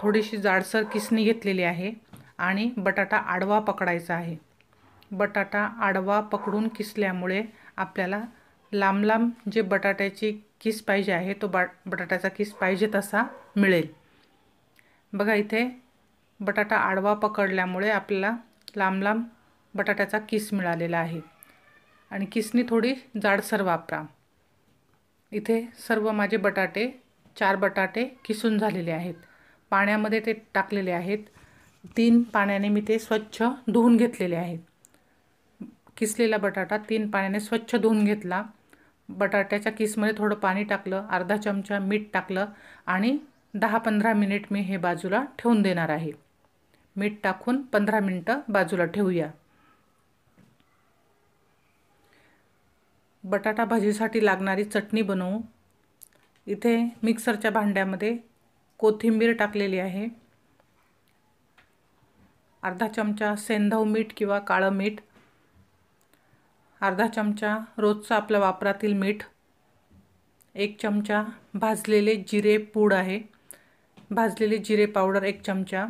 थोडीशी जाडसर किसणी घेतलेली आहे आणि बटाटा आडवा पकडायचा आहे बटाटा आडवा पकडून किसल्यामुळे आपल्याला लांब लांब जे बटाट्याची किस पाहिजे आहे तो बटाट्याचा किस पाहिजे तसा मिळेल बघा इथे बटाटा आडवा पकडल्यामुळे आपल्याला लांब लांब बटाट्याचा किस मिळालेला आहे आणि किसनी थोडी जाडसर वापरा इथे सर्व माझे बटाटे चार बटाटे किसून झालेले आहेत पाण्यामध्ये ते टाकलेले आहेत तीन पाण्याने मी ते स्वच्छ धुवून घेतलेले आहेत किसलेला बटाटा तीन पाण्याने स्वच्छ धुवून घेतला बटाट्याच्या किसमध्ये थोडं पाणी टाकलं अर्धा चमचा मीठ टाकलं आणि दहा पंधरा मिनिट मी हे बाजूला ठेवून देणार आहे मीठ टाकून पंधरा मिनटं बाजूला ठेवूया बटाटा भाजीसाठी लागणारी चटणी बनवू इथे मिक्सरच्या भांड्यामध्ये कोथिंबीर टाकलेली आहे अर्धा चमचा सेंधव मीठ किंवा काळं मीठ अर्धा चमचा रोजचा आपल्या वापरातील मीठ एक चमचा भाजलेले जिरे पूड आहे भाजलेले जिरे पावडर एक चमचा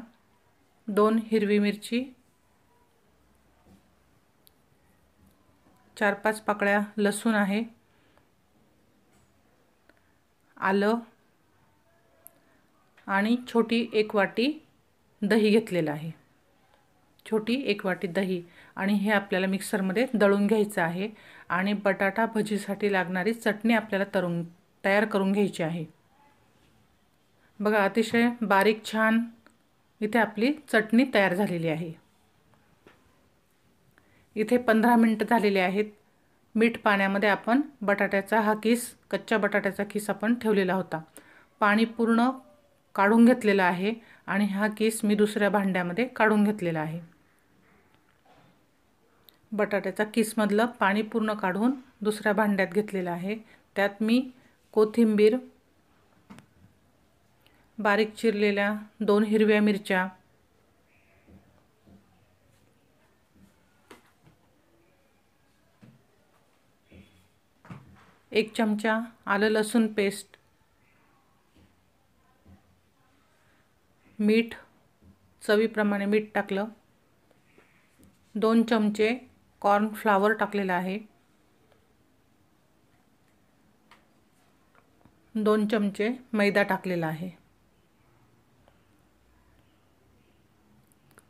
दोन हिरवी मिरची चार पाच पाकळ्या लसूण आहे आलं आणि छोटी एक वाटी दही घेतलेलं आहे छोटी एक वाटी दही आणि हे आपल्याला मिक्सरमध्ये दळून घ्यायचं आहे आणि बटाटा भजीसाठी लागणारी चटणी आपल्याला तरून तयार करून घ्यायची आहे बघा अतिशय बारीक छान इथे आपली चटणी तयार झालेली आहे इथे पंधरा मिनटं झालेले आहेत मीठ पाण्यामध्ये आपण बटाट्याचा हा किस कच्च्या बटाट्याचा किस आपण ठेवलेला होता पाणी पूर्ण काढून घेतलेलं आहे आणि हा किस मी दुसऱ्या भांड्यामध्ये काढून घेतलेला आहे बटाट्याचा किसमधलं पाणी पूर्ण काढून दुसऱ्या भांड्यात घेतलेलं आहे त्यात मी कोथिंबीर बारीक चिरलेल्या दोन हिरव्या मिरच्या एक चमचा आलं लसूण पेस्ट मीठ चवीप्रमाणे मीठ टाकलं दोन चमचे कॉर्न फ्लावर टाकलेला आहे दोन चमचे मैदा टाकलेला आहे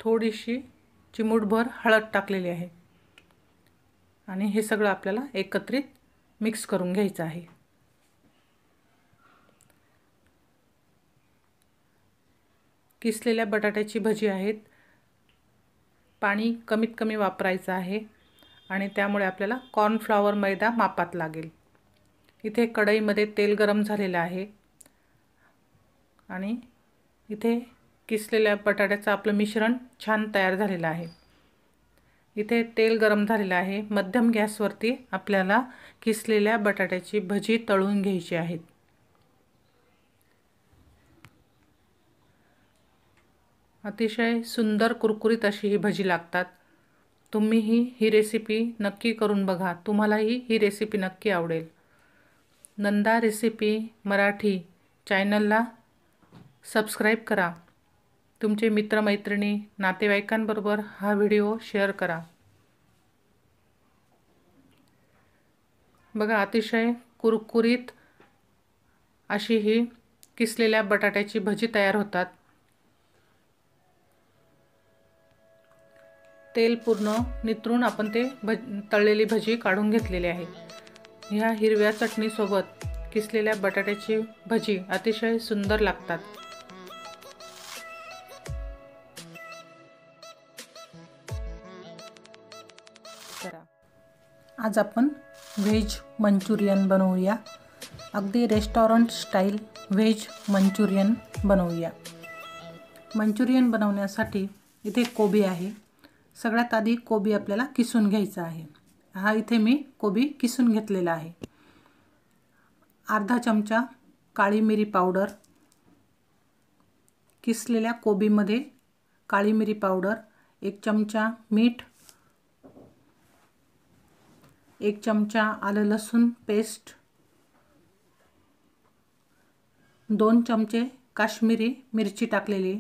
थोडीशी चिमूटभर हळद टाकलेली आहे आणि हे सगळं आपल्याला एकत्रित मिक्स करून घ्यायचं आहे किसलेल्या बटाट्याची भजी आहेत पाणी कमीत कमी वापरायचं आहे आणि त्यामुळे आपल्याला कॉर्नफ्लॉवर मैदा मापात लागेल इथे कढईमध्ये तेल गरम झालेलं आहे आणि इथे किसलेल्या बटाट्याचं आपलं मिश्रण छान तयार झालेलं आहे इथे तेल गरम झालेलं आहे मध्यम गॅसवरती आपल्याला किसलेल्या बटाट्याची भजी तळून घ्यायची आहेत अतिशय सुंदर कुरकुरीत अशी ही भजी लागतात तुम्हीही ही रेसिपी नक्की करून बघा तुम्हालाही ही रेसिपी नक्की आवडेल नंदा रेसिपी मराठी चॅनलला सबस्क्राईब करा तुमचे मित्रमैत्रिणी नातेवाईकांबरोबर हा व्हिडिओ शेअर करा बघा अतिशय कुरकुरीत अशी ही किसलेल्या बटाट्याची भजी तयार होतात तेल पूर्ण नितरून आपण ते भज तळलेली भजी काढून घेतलेली आहे ह्या हिरव्या चटणीसोबत किसलेल्या बटाट्याची भजी अतिशय सुंदर लागतात आज आपण व्हेज मंचुरियन बनवूया अगदी रेस्टॉरंट स्टाईल व्हेज मंचुरियन बनवूया मंचुरियन बनवण्यासाठी इथे कोबी आहे सगळ्यात आधी कोबी आपल्याला किसून घ्यायचा आहे हा इथे मी कोबी किसून घेतलेला आहे अर्धा चमचा काळी मिरी पावडर किसलेल्या कोबीमध्ये काळी मिरी पावडर एक चमचा मीठ एक चमचा आलं लसूण पेस्ट दोन चमचे काश्मीरी मिरची टाकलेली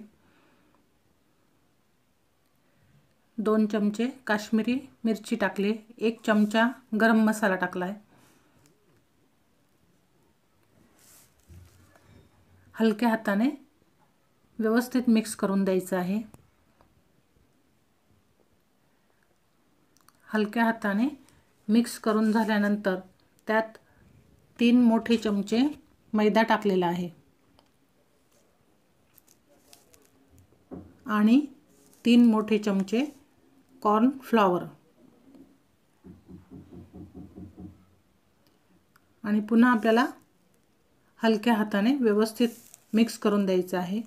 दोन चमचे काश्मीरी मिरची टाकली एक चमचा गरम मसाला टाकला आहे हलक्या हाताने व्यवस्थित मिक्स करून द्यायचं आहे हलक्या हाताने मिक्स करून झाल्यानंतर त्यात तीन मोठे चमचे मैदा टाकलेला आहे आणि तीन मोठे चमचे कॉर्न फ्लॉवर आणि पुन्हा आपल्याला हलक्या हाताने व्यवस्थित मिक्स करून द्यायचं आहे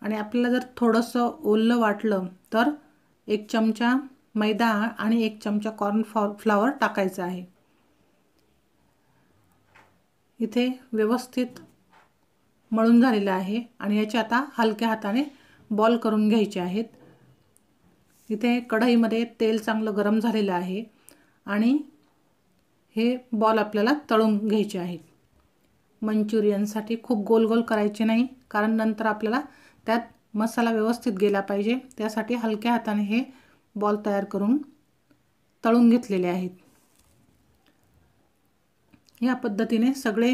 आणि आपल्याला जर थोडंसं ओल्लं वाटलं तर एक चमचा मैदा आणि एक चमचा कॉर्न फॉर फ्लावर टाकायचा आहे इथे व्यवस्थित मळून झालेलं आहे आणि याचे आता हलक्या हाताने बॉल करून घ्यायचे आहेत इथे कढईमध्ये तेल चांगलं गरम झालेलं आहे आणि हे बॉल आपल्याला तळून घ्यायचे आहेत मंचुरियनसाठी खूप गोल गोल करायचे नाही कारण नंतर आपल्याला त्यात मसाला व्यवस्थित गेला पाहिजे त्यासाठी हलक्या हाताने हे बॉल तयार करून तळून घेतलेले आहेत या पद्धतीने सगळे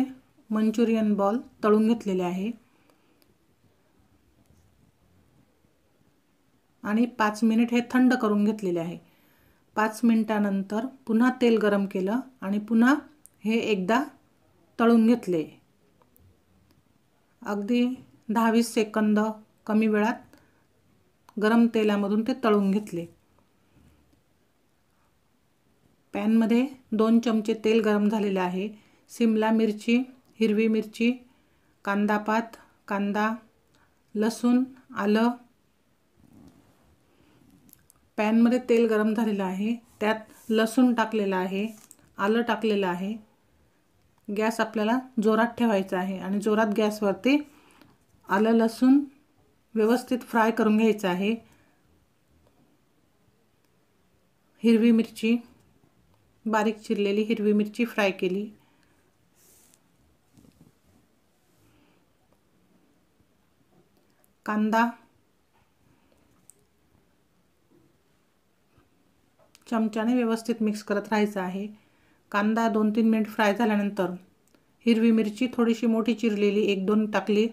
मंचुरियन बॉल तळून घेतलेले आहे आणि पाच मिनिट हे थंड करून घेतलेले आहे पाच मिनिटानंतर पुन्हा तेल गरम केलं आणि पुन्हा हे एकदा तळून घेतले अगदी दहावीस सेकंद कमी वेळात गरम तेलामधून ते तळून घेतले पॅनमध्ये दोन चमचे तेल गरम झालेले आहे सिमला मिरची हिरवी मिरची कांदापात कांदा लसूण आलं पॅनमध्ये तेल गरम झालेलं आहे त्यात लसूण टाकलेलं आहे आलं टाकलेलं आहे गॅस आपल्याला जोरात ठेवायचा आहे आणि जोरात गॅसवरती आलं लसूण व्यवस्थित फ्राय करून घ्यायचं आहे हिरवी मिरची बारीक चिरलेली हिरवी मिरची फ्राय केली कांदा चमच्याने व्यवस्थित मिक्स करत राहायचं आहे कांदा दोन तीन मिनिट फ्राय झाल्यानंतर हिरवी मिरची थोडीशी मोठी चिरलेली एक दोन टाकली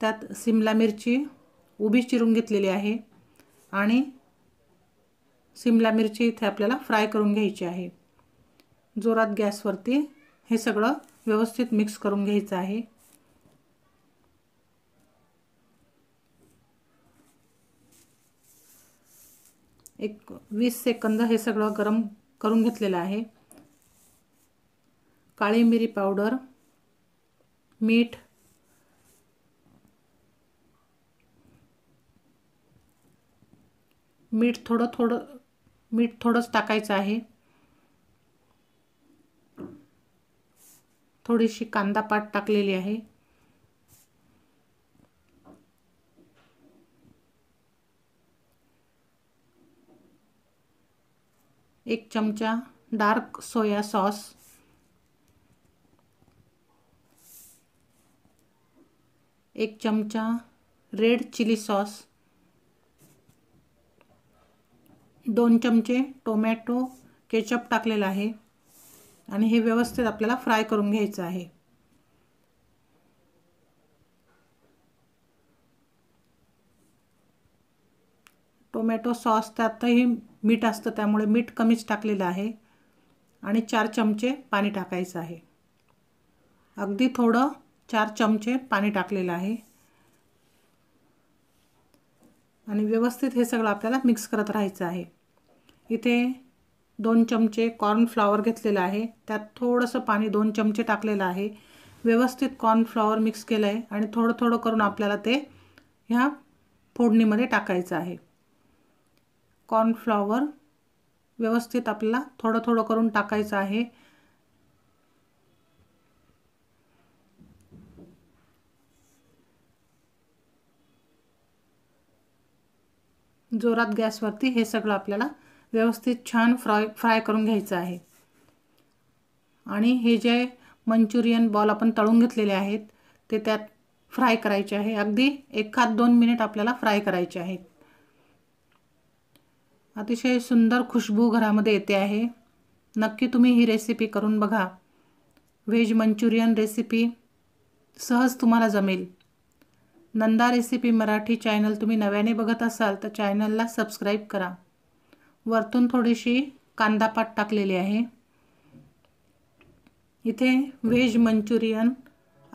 त्यात सिमला मिरची उभी चिरून घेतलेली आहे आणि सिमला मिरची इथे आपल्याला फ्राय करून घ्यायची आहे जोरात गॅसवरती हे सगळं व्यवस्थित मिक्स करून घ्यायचं आहे एक वीस सेकंद हे सगळं गरम करून घेतलेलं आहे काळी मिरी पावडर मीठ मीठ थोडं थोडं मीठ थोडंच टाकायचं आहे थोडीशी कांदा पाट टाकलेली आहे एक चमचा डार्क सोया सॉस एक चमचा रेड चिली सॉस दोन चमचे टोमॅटो केचप टाकलेला आहे आणि हे व्यवस्थित आपल्याला फ्राय करून घ्यायचं आहे टोमॅटो सॉस त्यातही मीठ असतं त्यामुळे मीठ कमीच टाकलेलं आहे आणि चार चमचे पाणी टाकायचं आहे अगदी थोडं चार चमचे पाणी टाकलेलं आहे आणि व्यवस्थित हे सगळं आपल्याला मिक्स करत राहायचं आहे इथे दोन चमचे कॉर्नफ्लॉवर घेतलेलं आहे त्यात थोडंसं पाणी दोन चमचे टाकलेलं आहे व्यवस्थित कॉर्नफ्लॉवर मिक्स केलं आहे आणि थोडं थोडं करून आपल्याला ते ह्या फोडणीमध्ये टाकायचं आहे कॉर्नफ्लॉवर व्यवस्थित आपल्याला थोडं थोडं करून टाकायचं आहे जोरात गॅसवरती हे सगळं आपल्याला व्यवस्थित छान फ्राय फ्राय करून घ्यायचं आहे आणि हे जे मंचुरियन बॉल आपण तळून घेतलेले आहेत ते त्यात फ्राय करायचे आहे अगदी एखाद दोन मिनिट आपल्याला फ्राय करायचे आहेत अतिशय सुंदर खुशबू घरामध्ये येते आहे नक्की तुम्ही ही रेसिपी करून बघा व्हेज मंचुरियन रेसिपी सहज तुम्हाला जमेल नंदा रेसिपी मराठी चॅनल तुम्ही नव्याने बघत असाल तर चॅनलला सबस्क्राईब करा वरतून थोडीशी कांदापात टाकलेली आहे इथे व्हेज मंचुरियन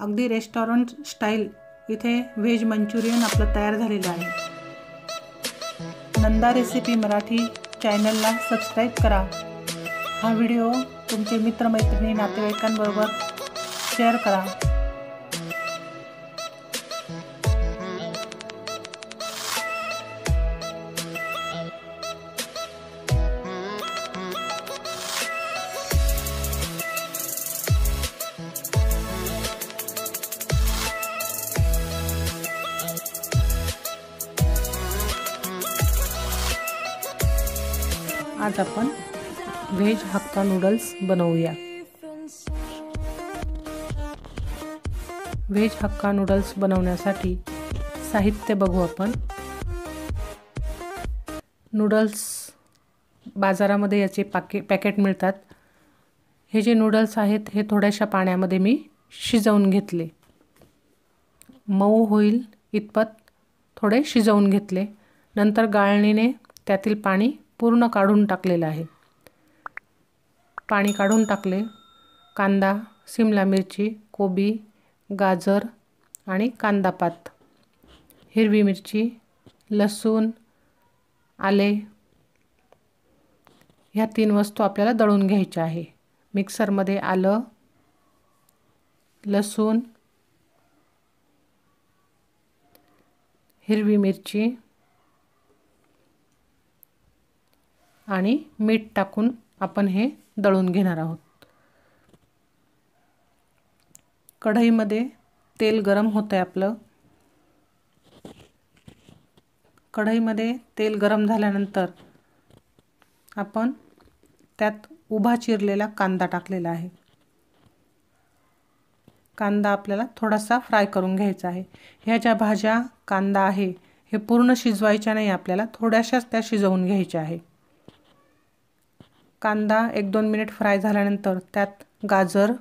अगदी रेस्टॉरंट स्टाईल इथे व्हेज मंचुरियन आपलं तयार झालेलं आहे नंदा रेसिपी मराठी चॅनलला सबस्क्राईब करा हा व्हिडिओ तुमचे मित्रमैत्रिणी नातेवाईकांबरोबर शेअर करा आपण व्हेज हक्का नूडल्स बनवूया व्हेज हक्का नूडल्स बनवण्यासाठी साहित्य बघू आपण नूडल्स बाजारामध्ये याचे पाके पॅकेट मिळतात हे जे नूडल्स आहेत हे थोड्याशा पाण्यामध्ये मी शिजवून घेतले मऊ होईल इतपत थोडे शिजवून घेतले नंतर गाळणीने त्यातील पाणी पूर्ण काढून टाकलेलं आहे पाणी काढून टाकले कांदा सिमला मिरची कोबी गाजर आणि पात हिरवी मिरची लसूण आले ह्या तीन वस्तू आपल्याला दळून घ्यायच्या आहे मिक्सरमध्ये आलं लसूण हिरवी मिरची आणि मीठ टाकून आपण हे दळून घेणार आहोत कढईमध्ये तेल गरम होतं आहे आपलं कढईमध्ये तेल गरम झाल्यानंतर आपण त्यात उभा चिरलेला कांदा टाकलेला आहे कांदा आपल्याला थोडासा फ्राय करून घ्यायचा आहे ह्या ज्या भाज्या कांदा आहे हे पूर्ण शिजवायच्या नाही आपल्याला थोड्याशाच त्या शिजवून घ्यायच्या आहे कांदा एक दोन मिनिट फ्राय झाल्यानंतर त्यात गाजर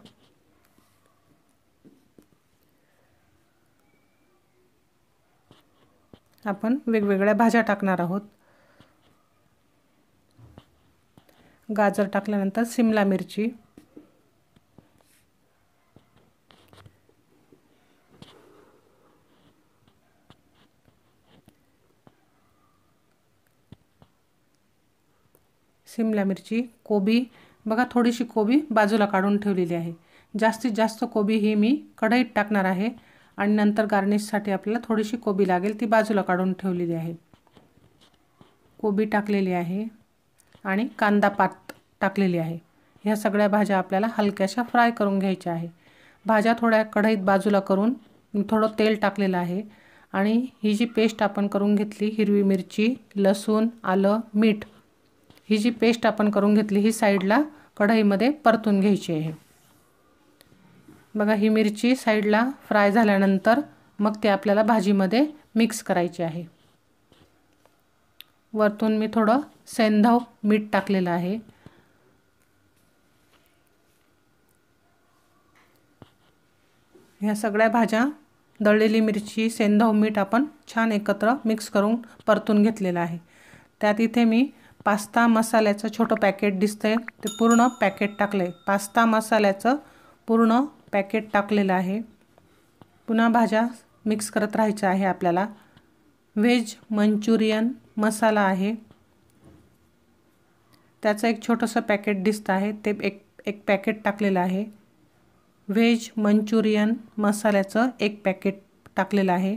आपण वेगवेगळ्या भाज्या टाकणार आहोत गाजर टाकल्यानंतर सिमला मिरची शिमला मिरची कोबी बघा थोडीशी कोबी बाजूला काढून ठेवलेली आहे जास्तीत जास्त कोबी ही मी कढईत टाकणार आहे आणि नंतर गार्निशसाठी आपल्याला थोडीशी कोबी लागेल ती बाजूला काढून ठेवलेली आहे कोबी टाकलेली आहे आणि कांदा पात टाकलेली आहे ह्या सगळ्या भाज्या आपल्याला हलक्याशा फ्राय करून घ्यायच्या आहे भाज्या थोड्या कढईत बाजूला करून थोडं तेल टाकलेलं आहे आणि ही जी पेस्ट आपण करून घेतली हिरवी मिरची लसूण आलं मीठ ही जी पेस्ट आपण करून घेतली ही साईडला कढईमध्ये परतून घ्यायची आहे बघा ही मिरची साईडला फ्राय झाल्यानंतर मग ते आपल्याला भाजीमध्ये मिक्स करायची आहे वरतून मी थोडं सेंधव मीठ टाकलेलं आहे ह्या सगळ्या भाज्या दळलेली मिरची सेंधव मीठ आपण छान एकत्र मिक्स करून परतून घेतलेलं आहे त्यात इथे मी पास्ता मसाल्याचं छोटं पॅकेट दिसतंय ते पूर्ण पॅकेट टाकलं आहे पास्ता मसाल्याचं पूर्ण पॅकेट टाकलेलं आहे पुन्हा भाज्या मिक्स करत राहायचं आहे आपल्याला व्हेज मंचुरियन मसाला आहे त्याचं एक छोटंसं पॅकेट दिसतं आहे ते एक एक पॅकेट टाकलेलं आहे व्हेज मंचुरियन मसाल्याचं एक पॅकेट टाकलेलं आहे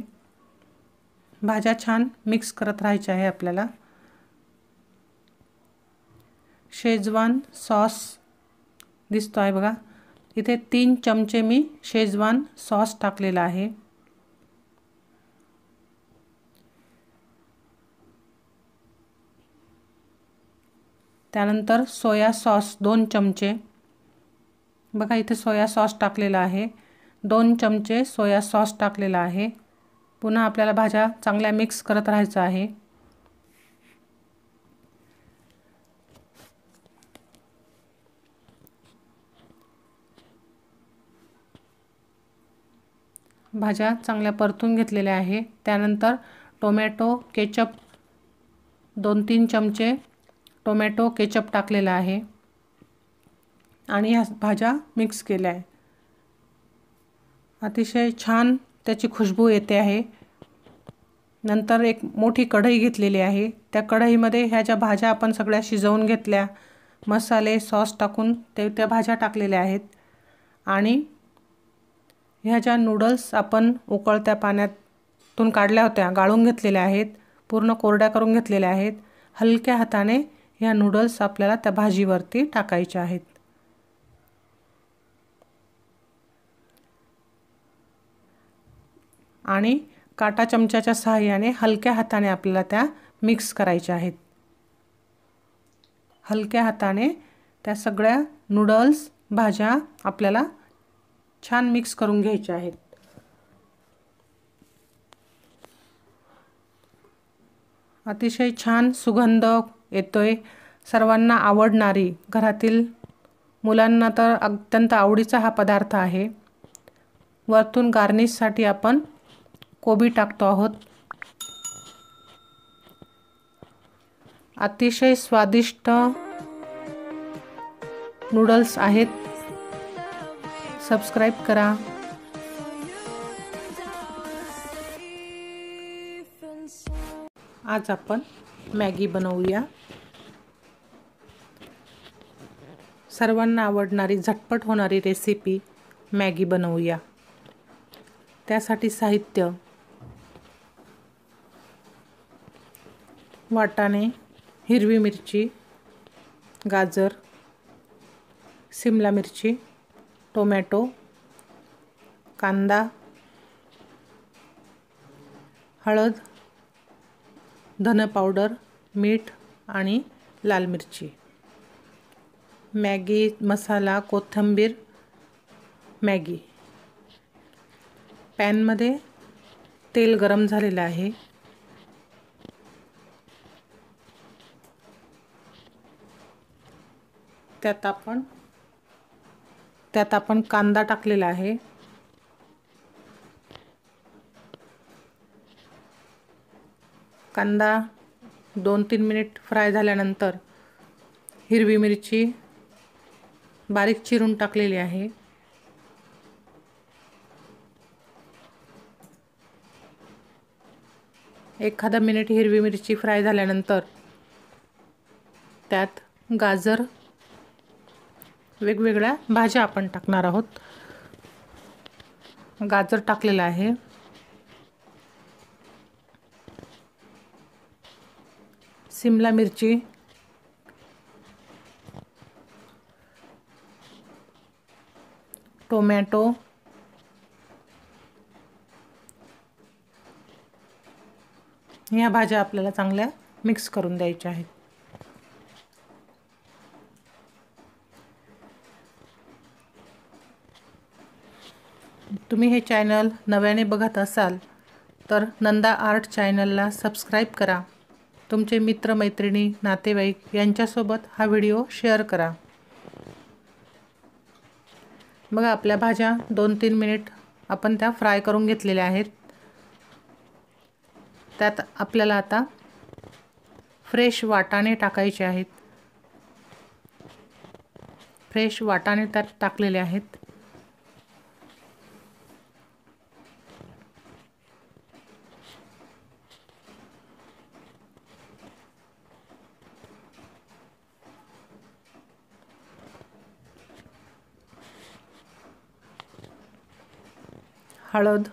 भाज्या छान मिक्स करत राहायच्या आहे आपल्याला शेजवान सॉस दिसतो आहे बघा इथे तीन चमचे मी शेजवान सॉस टाकलेला आहे त्यानंतर सोया सॉस दोन चमचे बघा इथे सोया सॉस टाकलेला आहे दोन चमचे सोया सॉस टाकलेला आहे पुन्हा आपल्याला भाज्या चांगल्या मिक्स करत राहायचं आहे भाज्या चांगल्या परतून घेतलेल्या आहे त्यानंतर टोमॅटो केचप दोन तीन चमचे टोमॅटो केचप टाकलेला आहे आणि ह्या भाज्या मिक्स केल्या आहे अतिशय छान त्याची खुशबू येते आहे नंतर एक मोठी कढई घेतलेली आहे त्या कढईमध्ये ह्या ज्या भाज्या आपण सगळ्या शिजवून घेतल्या मसाले सॉस टाकून ते त्या भाज्या टाकलेल्या आहेत आणि ह्या ज्या नूडल्स आपण उकळत्या पाण्यातून काढल्या होत्या गाळून घेतलेल्या आहेत पूर्ण कोरड्या करून घेतलेल्या आहेत हलक्या हाताने ह्या नूडल्स आपल्याला त्या भाजीवरती टाकायच्या आहेत आणि काटा चमच्याच्या सहाय्याने हलक्या हाताने आपल्याला त्या मिक्स करायच्या आहेत हलक्या हाताने त्या सगळ्या नूडल्स भाज्या आपल्याला छान मिक्स करून घ्यायचे आहेत अतिशय छान सुगंध येतोय सर्वांना आवडणारी घरातील मुलांना तर अत्यंत आवडीचा हा पदार्थ आहे वरतून गार्निशसाठी आपण कोबी टाकतो आहोत अतिशय स्वादिष्ट नूडल्स आहेत सबस्क्राईब करा आज आपण मॅगी बनवूया सर्वांना आवडणारी झटपट होणारी रेसिपी मॅगी बनवूया त्यासाठी साहित्य वाटाणे हिरवी मिरची गाजर शिमला मिरची टोमॅटो कांदा हळद धन पावडर मीठ आणि लाल मिरची मॅगी मसाला कोथिंबीर मॅगी पॅनमध्ये तेल गरम झालेलं आहे त्यात आपण त्यात आपण कांदा टाकलेला आहे कांदा दोन तीन मिनिट फ्राय झाल्यानंतर हिरवी मिरची बारीक चिरून टाकलेली आहे एखादा मिनिट हिरवी मिरची फ्राय झाल्यानंतर त्यात गाजर वेगवेगळ्या भाज्या आपण टाकणार आहोत गाजर टाकलेलं आहे सिमला मिरची टोमॅटो या भाज्या आपल्याला चांगल्या मिक्स करून द्यायच्या आहेत तुम्ही हे चॅनल नव्याने बघत असाल तर नंदा आर्ट चॅनलला सबस्क्राईब करा तुमचे मित्रमैत्रिणी नातेवाईक यांच्यासोबत हा व्हिडिओ शेअर करा बघा आपल्या भाज्या दोन तीन मिनिट आपण त्या फ्राय करून घेतलेल्या आहेत त्यात आपल्याला आता फ्रेश वाटाणे टाकायचे आहेत फ्रेश वाटाणे त्यात टाकलेले आहेत हळद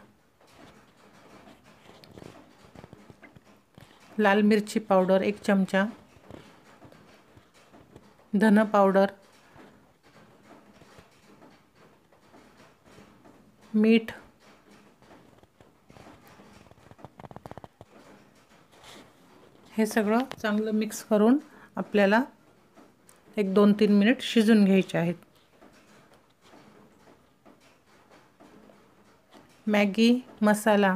लाल मिरची पावडर एक चमचा धन पावडर मीठ हे सगळं चांगलं मिक्स करून आपल्याला एक दोन तीन मिनिट शिजून घ्यायचे आहेत मैगी मसाला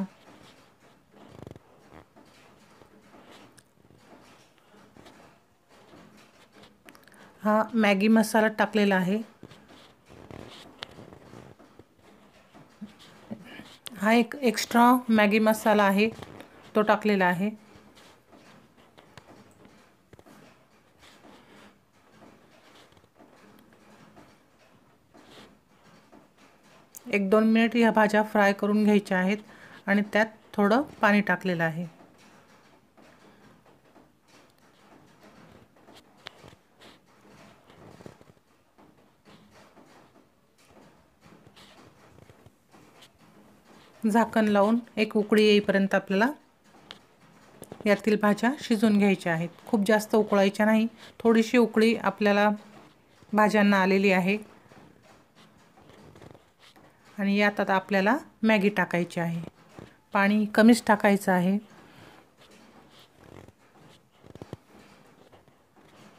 हा मैगी मसाला टाकले है हा एक एक्स्ट्रा मैगी मसाला है तो टाकले है एक दोन मिनिट ह्या भाज्या फ्राय करून घ्यायच्या आहेत आणि त्यात थोडं पाणी टाकलेलं आहे झाकण लावून एक उकळी येईपर्यंत आपल्याला यातील भाज्या शिजून घ्यायच्या आहेत खूप जास्त उकळायच्या नाही थोडीशी उकळी आपल्याला भाज्यांना आलेली आहे आणि यात आता आपल्याला मॅगी टाकायची आहे पाणी कमीच टाकायचं आहे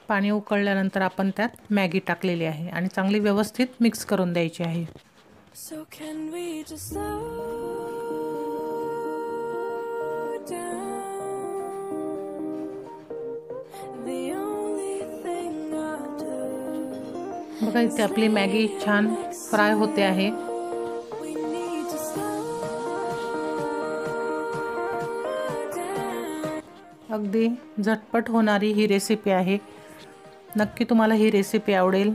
पाणी उकळल्यानंतर आपण त्यात मॅगी टाकलेली आहे आणि चांगली व्यवस्थित मिक्स करून द्यायची आहे so बघा इथे आपली मॅगी छान फ्राय होते आहे अगदी झटपट होणारी ही रेसिपी आहे नक्की तुम्हाला ही रेसिपी आवडेल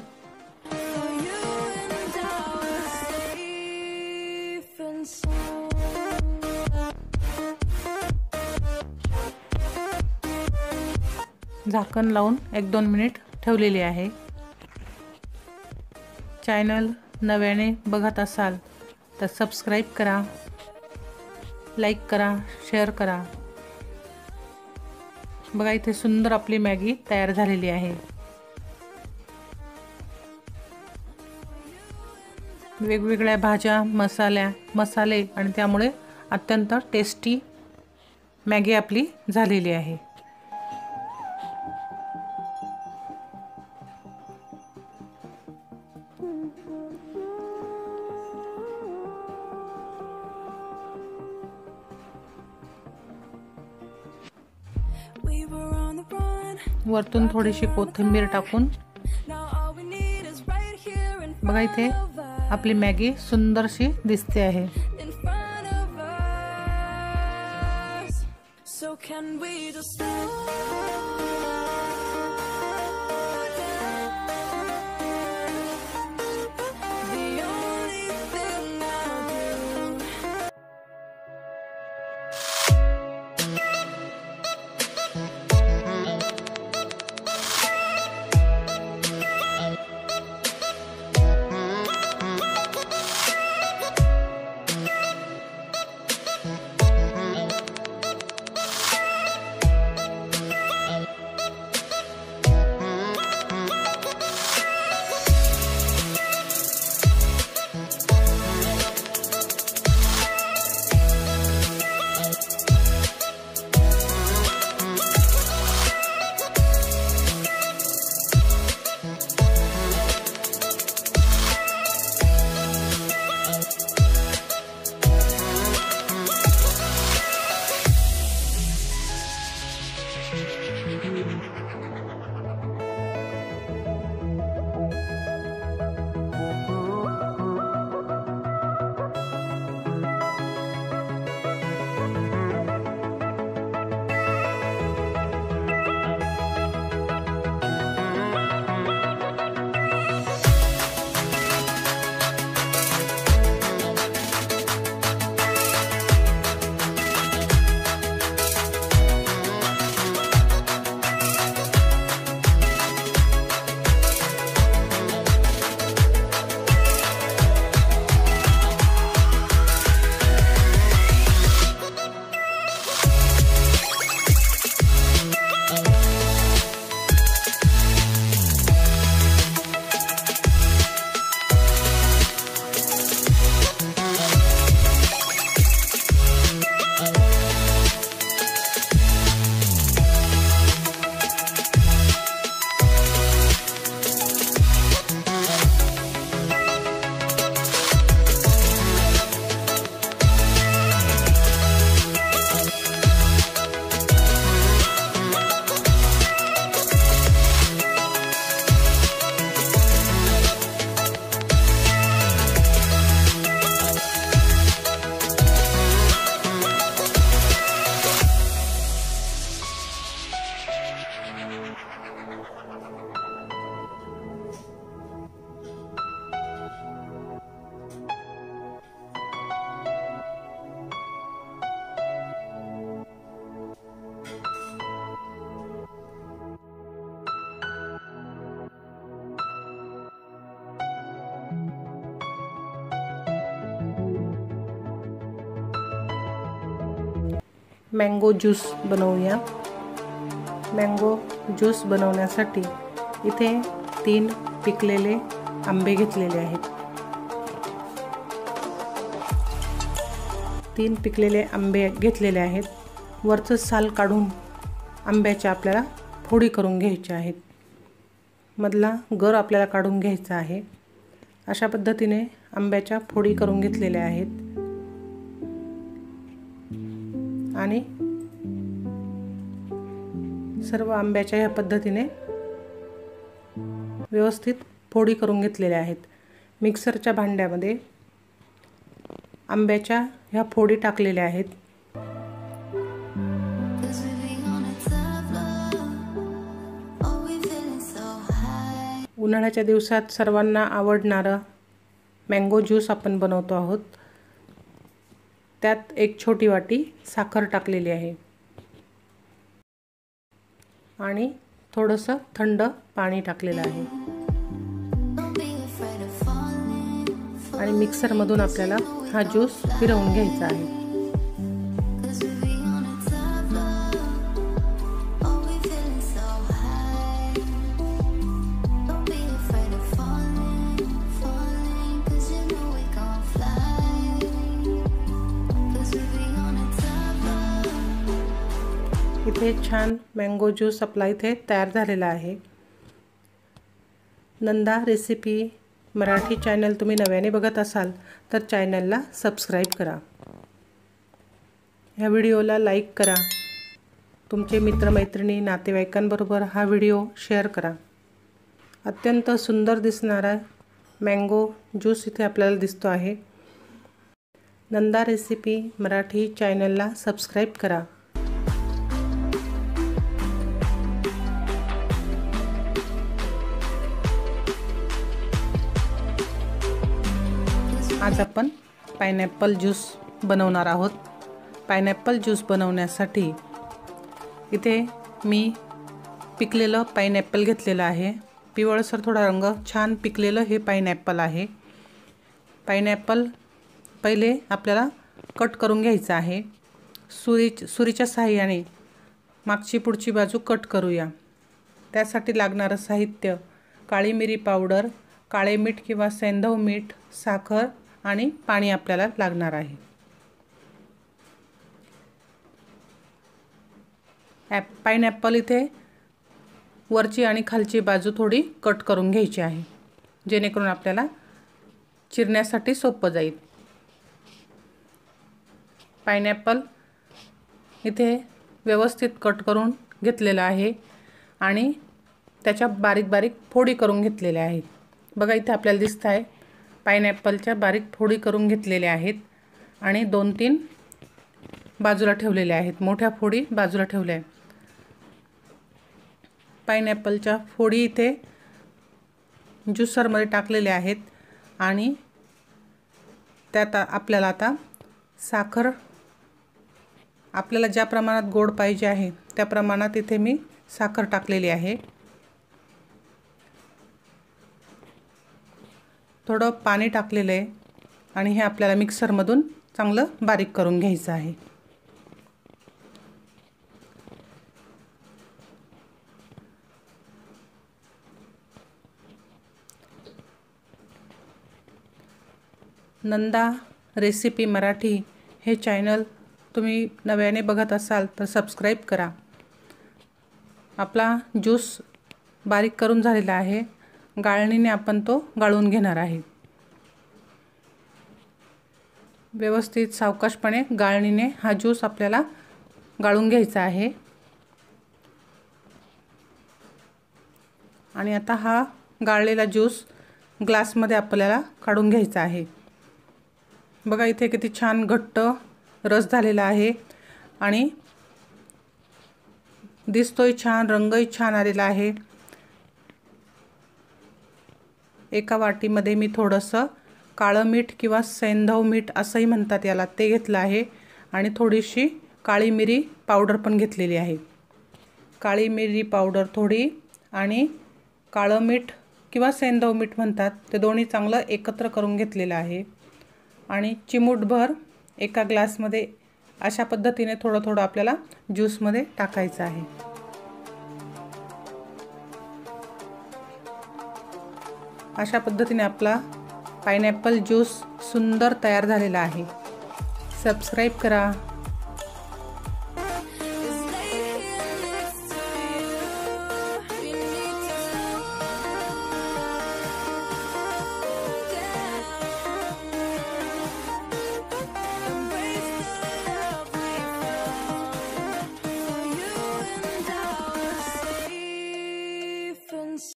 झाकण लावून एक दोन मिनिट ठेवलेली आहे चॅनल नव्याने बघत असाल तर सबस्क्राईब करा लाईक करा शेअर करा बघा इथे सुंदर आपली मॅगी तयार झालेली आहे वेगवेगळ्या भाज्या मसाल्या मसाले आणि त्यामुळे अत्यंत टेस्टी मॅगी आपली झालेली आहे वरतून थोडीशी कोथिंबीर टाकून बघा इथे मैगी सुंदर शी दिसते आहे So can we just mango juice बनवूया मँगो ज्यूस बनवण्यासाठी इथे तीन पिकलेले आंबे घेतलेले आहेत तीन पिकलेले आंबे घेतलेले आहेत वरचं साल काढून आंब्याच्या आपल्याला फोडी करून घ्यायच्या आहेत मधला गर आपल्याला काढून घ्यायचा आहे अशा पद्धतीने आंब्याच्या फोडी करून घेतलेल्या आहेत आणि सर्व आंब्याच्या ह्या पद्धतीने व्यवस्थित फोडी करून घेतलेल्या आहेत मिक्सरच्या भांड्यामध्ये आंब्याच्या ह्या फोडी टाकलेल्या आहेत उन्हाळ्याच्या दिवसात सर्वांना आवडणारं मँगो ज्यूस आपण बनवतो आहोत त्यात एक छोटी वाटी साखर टाकलेली आहे आणि थोडंसं थंड पाणी टाकलेलं आहे आणि मिक्सरमधून आपल्याला हा ज्यूस फिरवून घ्यायचा आहे छान मँगो ज्यूस आपला इथे तयार झालेला आहे नंदा रेसिपी मराठी चॅनल तुम्ही नव्याने बघत असाल तर चॅनलला सबस्क्राईब करा ह्या व्हिडिओला लाईक करा तुमचे मित्रमैत्रिणी नातेवाईकांबरोबर हा व्हिडिओ शेअर करा अत्यंत सुंदर दिसणारा मँगो ज्यूस इथे आपल्याला दिसतो आहे नंदा रेसिपी मराठी चॅनलला सबस्क्राईब करा आज आपण पायनॅपल ज्यूस बनवणार आहोत पायनॅपल ज्यूस बनवण्यासाठी इथे मी पिकलेलं पायनॅपल घेतलेलं आहे पिवळसर थोडा रंग छान पिकलेलं हे पायनॅपल आहे पायनॅपल पहिले आपल्याला कट करून घ्यायचं आहे सुरी सुरीच्या साहाय्याने मागची पुढची बाजू कट करूया त्यासाठी लागणारं साहित्य काळी मिरी पावडर काळे मीठ किंवा सेंधव मीठ साखर आणि पाणी आपल्याला लागणार आहे ॲप पायनॅपल इथे वरची आणि खालची बाजू थोडी कट करून घ्यायची आहे जेणेकरून आपल्याला चिरण्यासाठी सोपं जाईल पायनॅपल इथे व्यवस्थित कट करून घेतलेलं आहे आणि त्याच्या बारीक बारीक फोडी करून घेतलेल्या आहेत बघा इथे आपल्याला दिसत आहे पायनॅपलच्या बारीक फोडी करून घेतलेल्या आहेत आणि दोन तीन बाजूला ठेवलेल्या आहेत मोठ्या फोडी बाजूला ठेवल्या आहेत पायनॅपलच्या फोडी इथे ज्युसरमध्ये टाकलेल्या आहेत आणि त्यात आपल्याला आता साखर आपल्याला ज्या प्रमाणात गोड पाहिजे आहे त्या प्रमाणात इथे मी साखर टाकलेली आहे थोडं पाणी टाकलेलं आहे आणि हे आपल्याला मिक्सरमधून चांगलं बारीक करून घ्यायचं आहे नंदा रेसिपी मराठी हे चॅनल तुम्ही नव्याने बघत असाल तर सबस्क्राईब करा आपला ज्यूस बारीक करून झालेला आहे गाळणीने आपण तो गाळून घेणार आहे व्यवस्थित सावकाशपणे गाळणीने हा ज्यूस आपल्याला गाळून घ्यायचा आहे आणि आता हा गाळलेला ज्यूस ग्लासमध्ये आपल्याला काढून घ्यायचा आहे बघा इथे किती छान घट्ट रस झालेला आहे आणि दिसतोय छान रंगही छान आलेला आहे एका वाटीमध्ये मी थोडंसं काळं मीठ किंवा सैंधव मीठ असंही म्हणतात याला ते घेतलं आहे आणि थोडीशी काळी मिरी पावडर पण घेतलेली आहे काळी मिरी पावडर थोडी आणि काळं मीठ किंवा सेंधव मीठ म्हणतात ते दोन्ही चांगलं एकत्र करून घेतलेलं आहे आणि चिमूटभर एका ग्लासमध्ये अशा पद्धतीने थोडं थोडं आपल्याला ज्यूसमध्ये टाकायचं आहे अशा पद्धतीने आपला पायनॅपल ज्यूस सुंदर तयार झालेला आहे सबस्क्राईब करा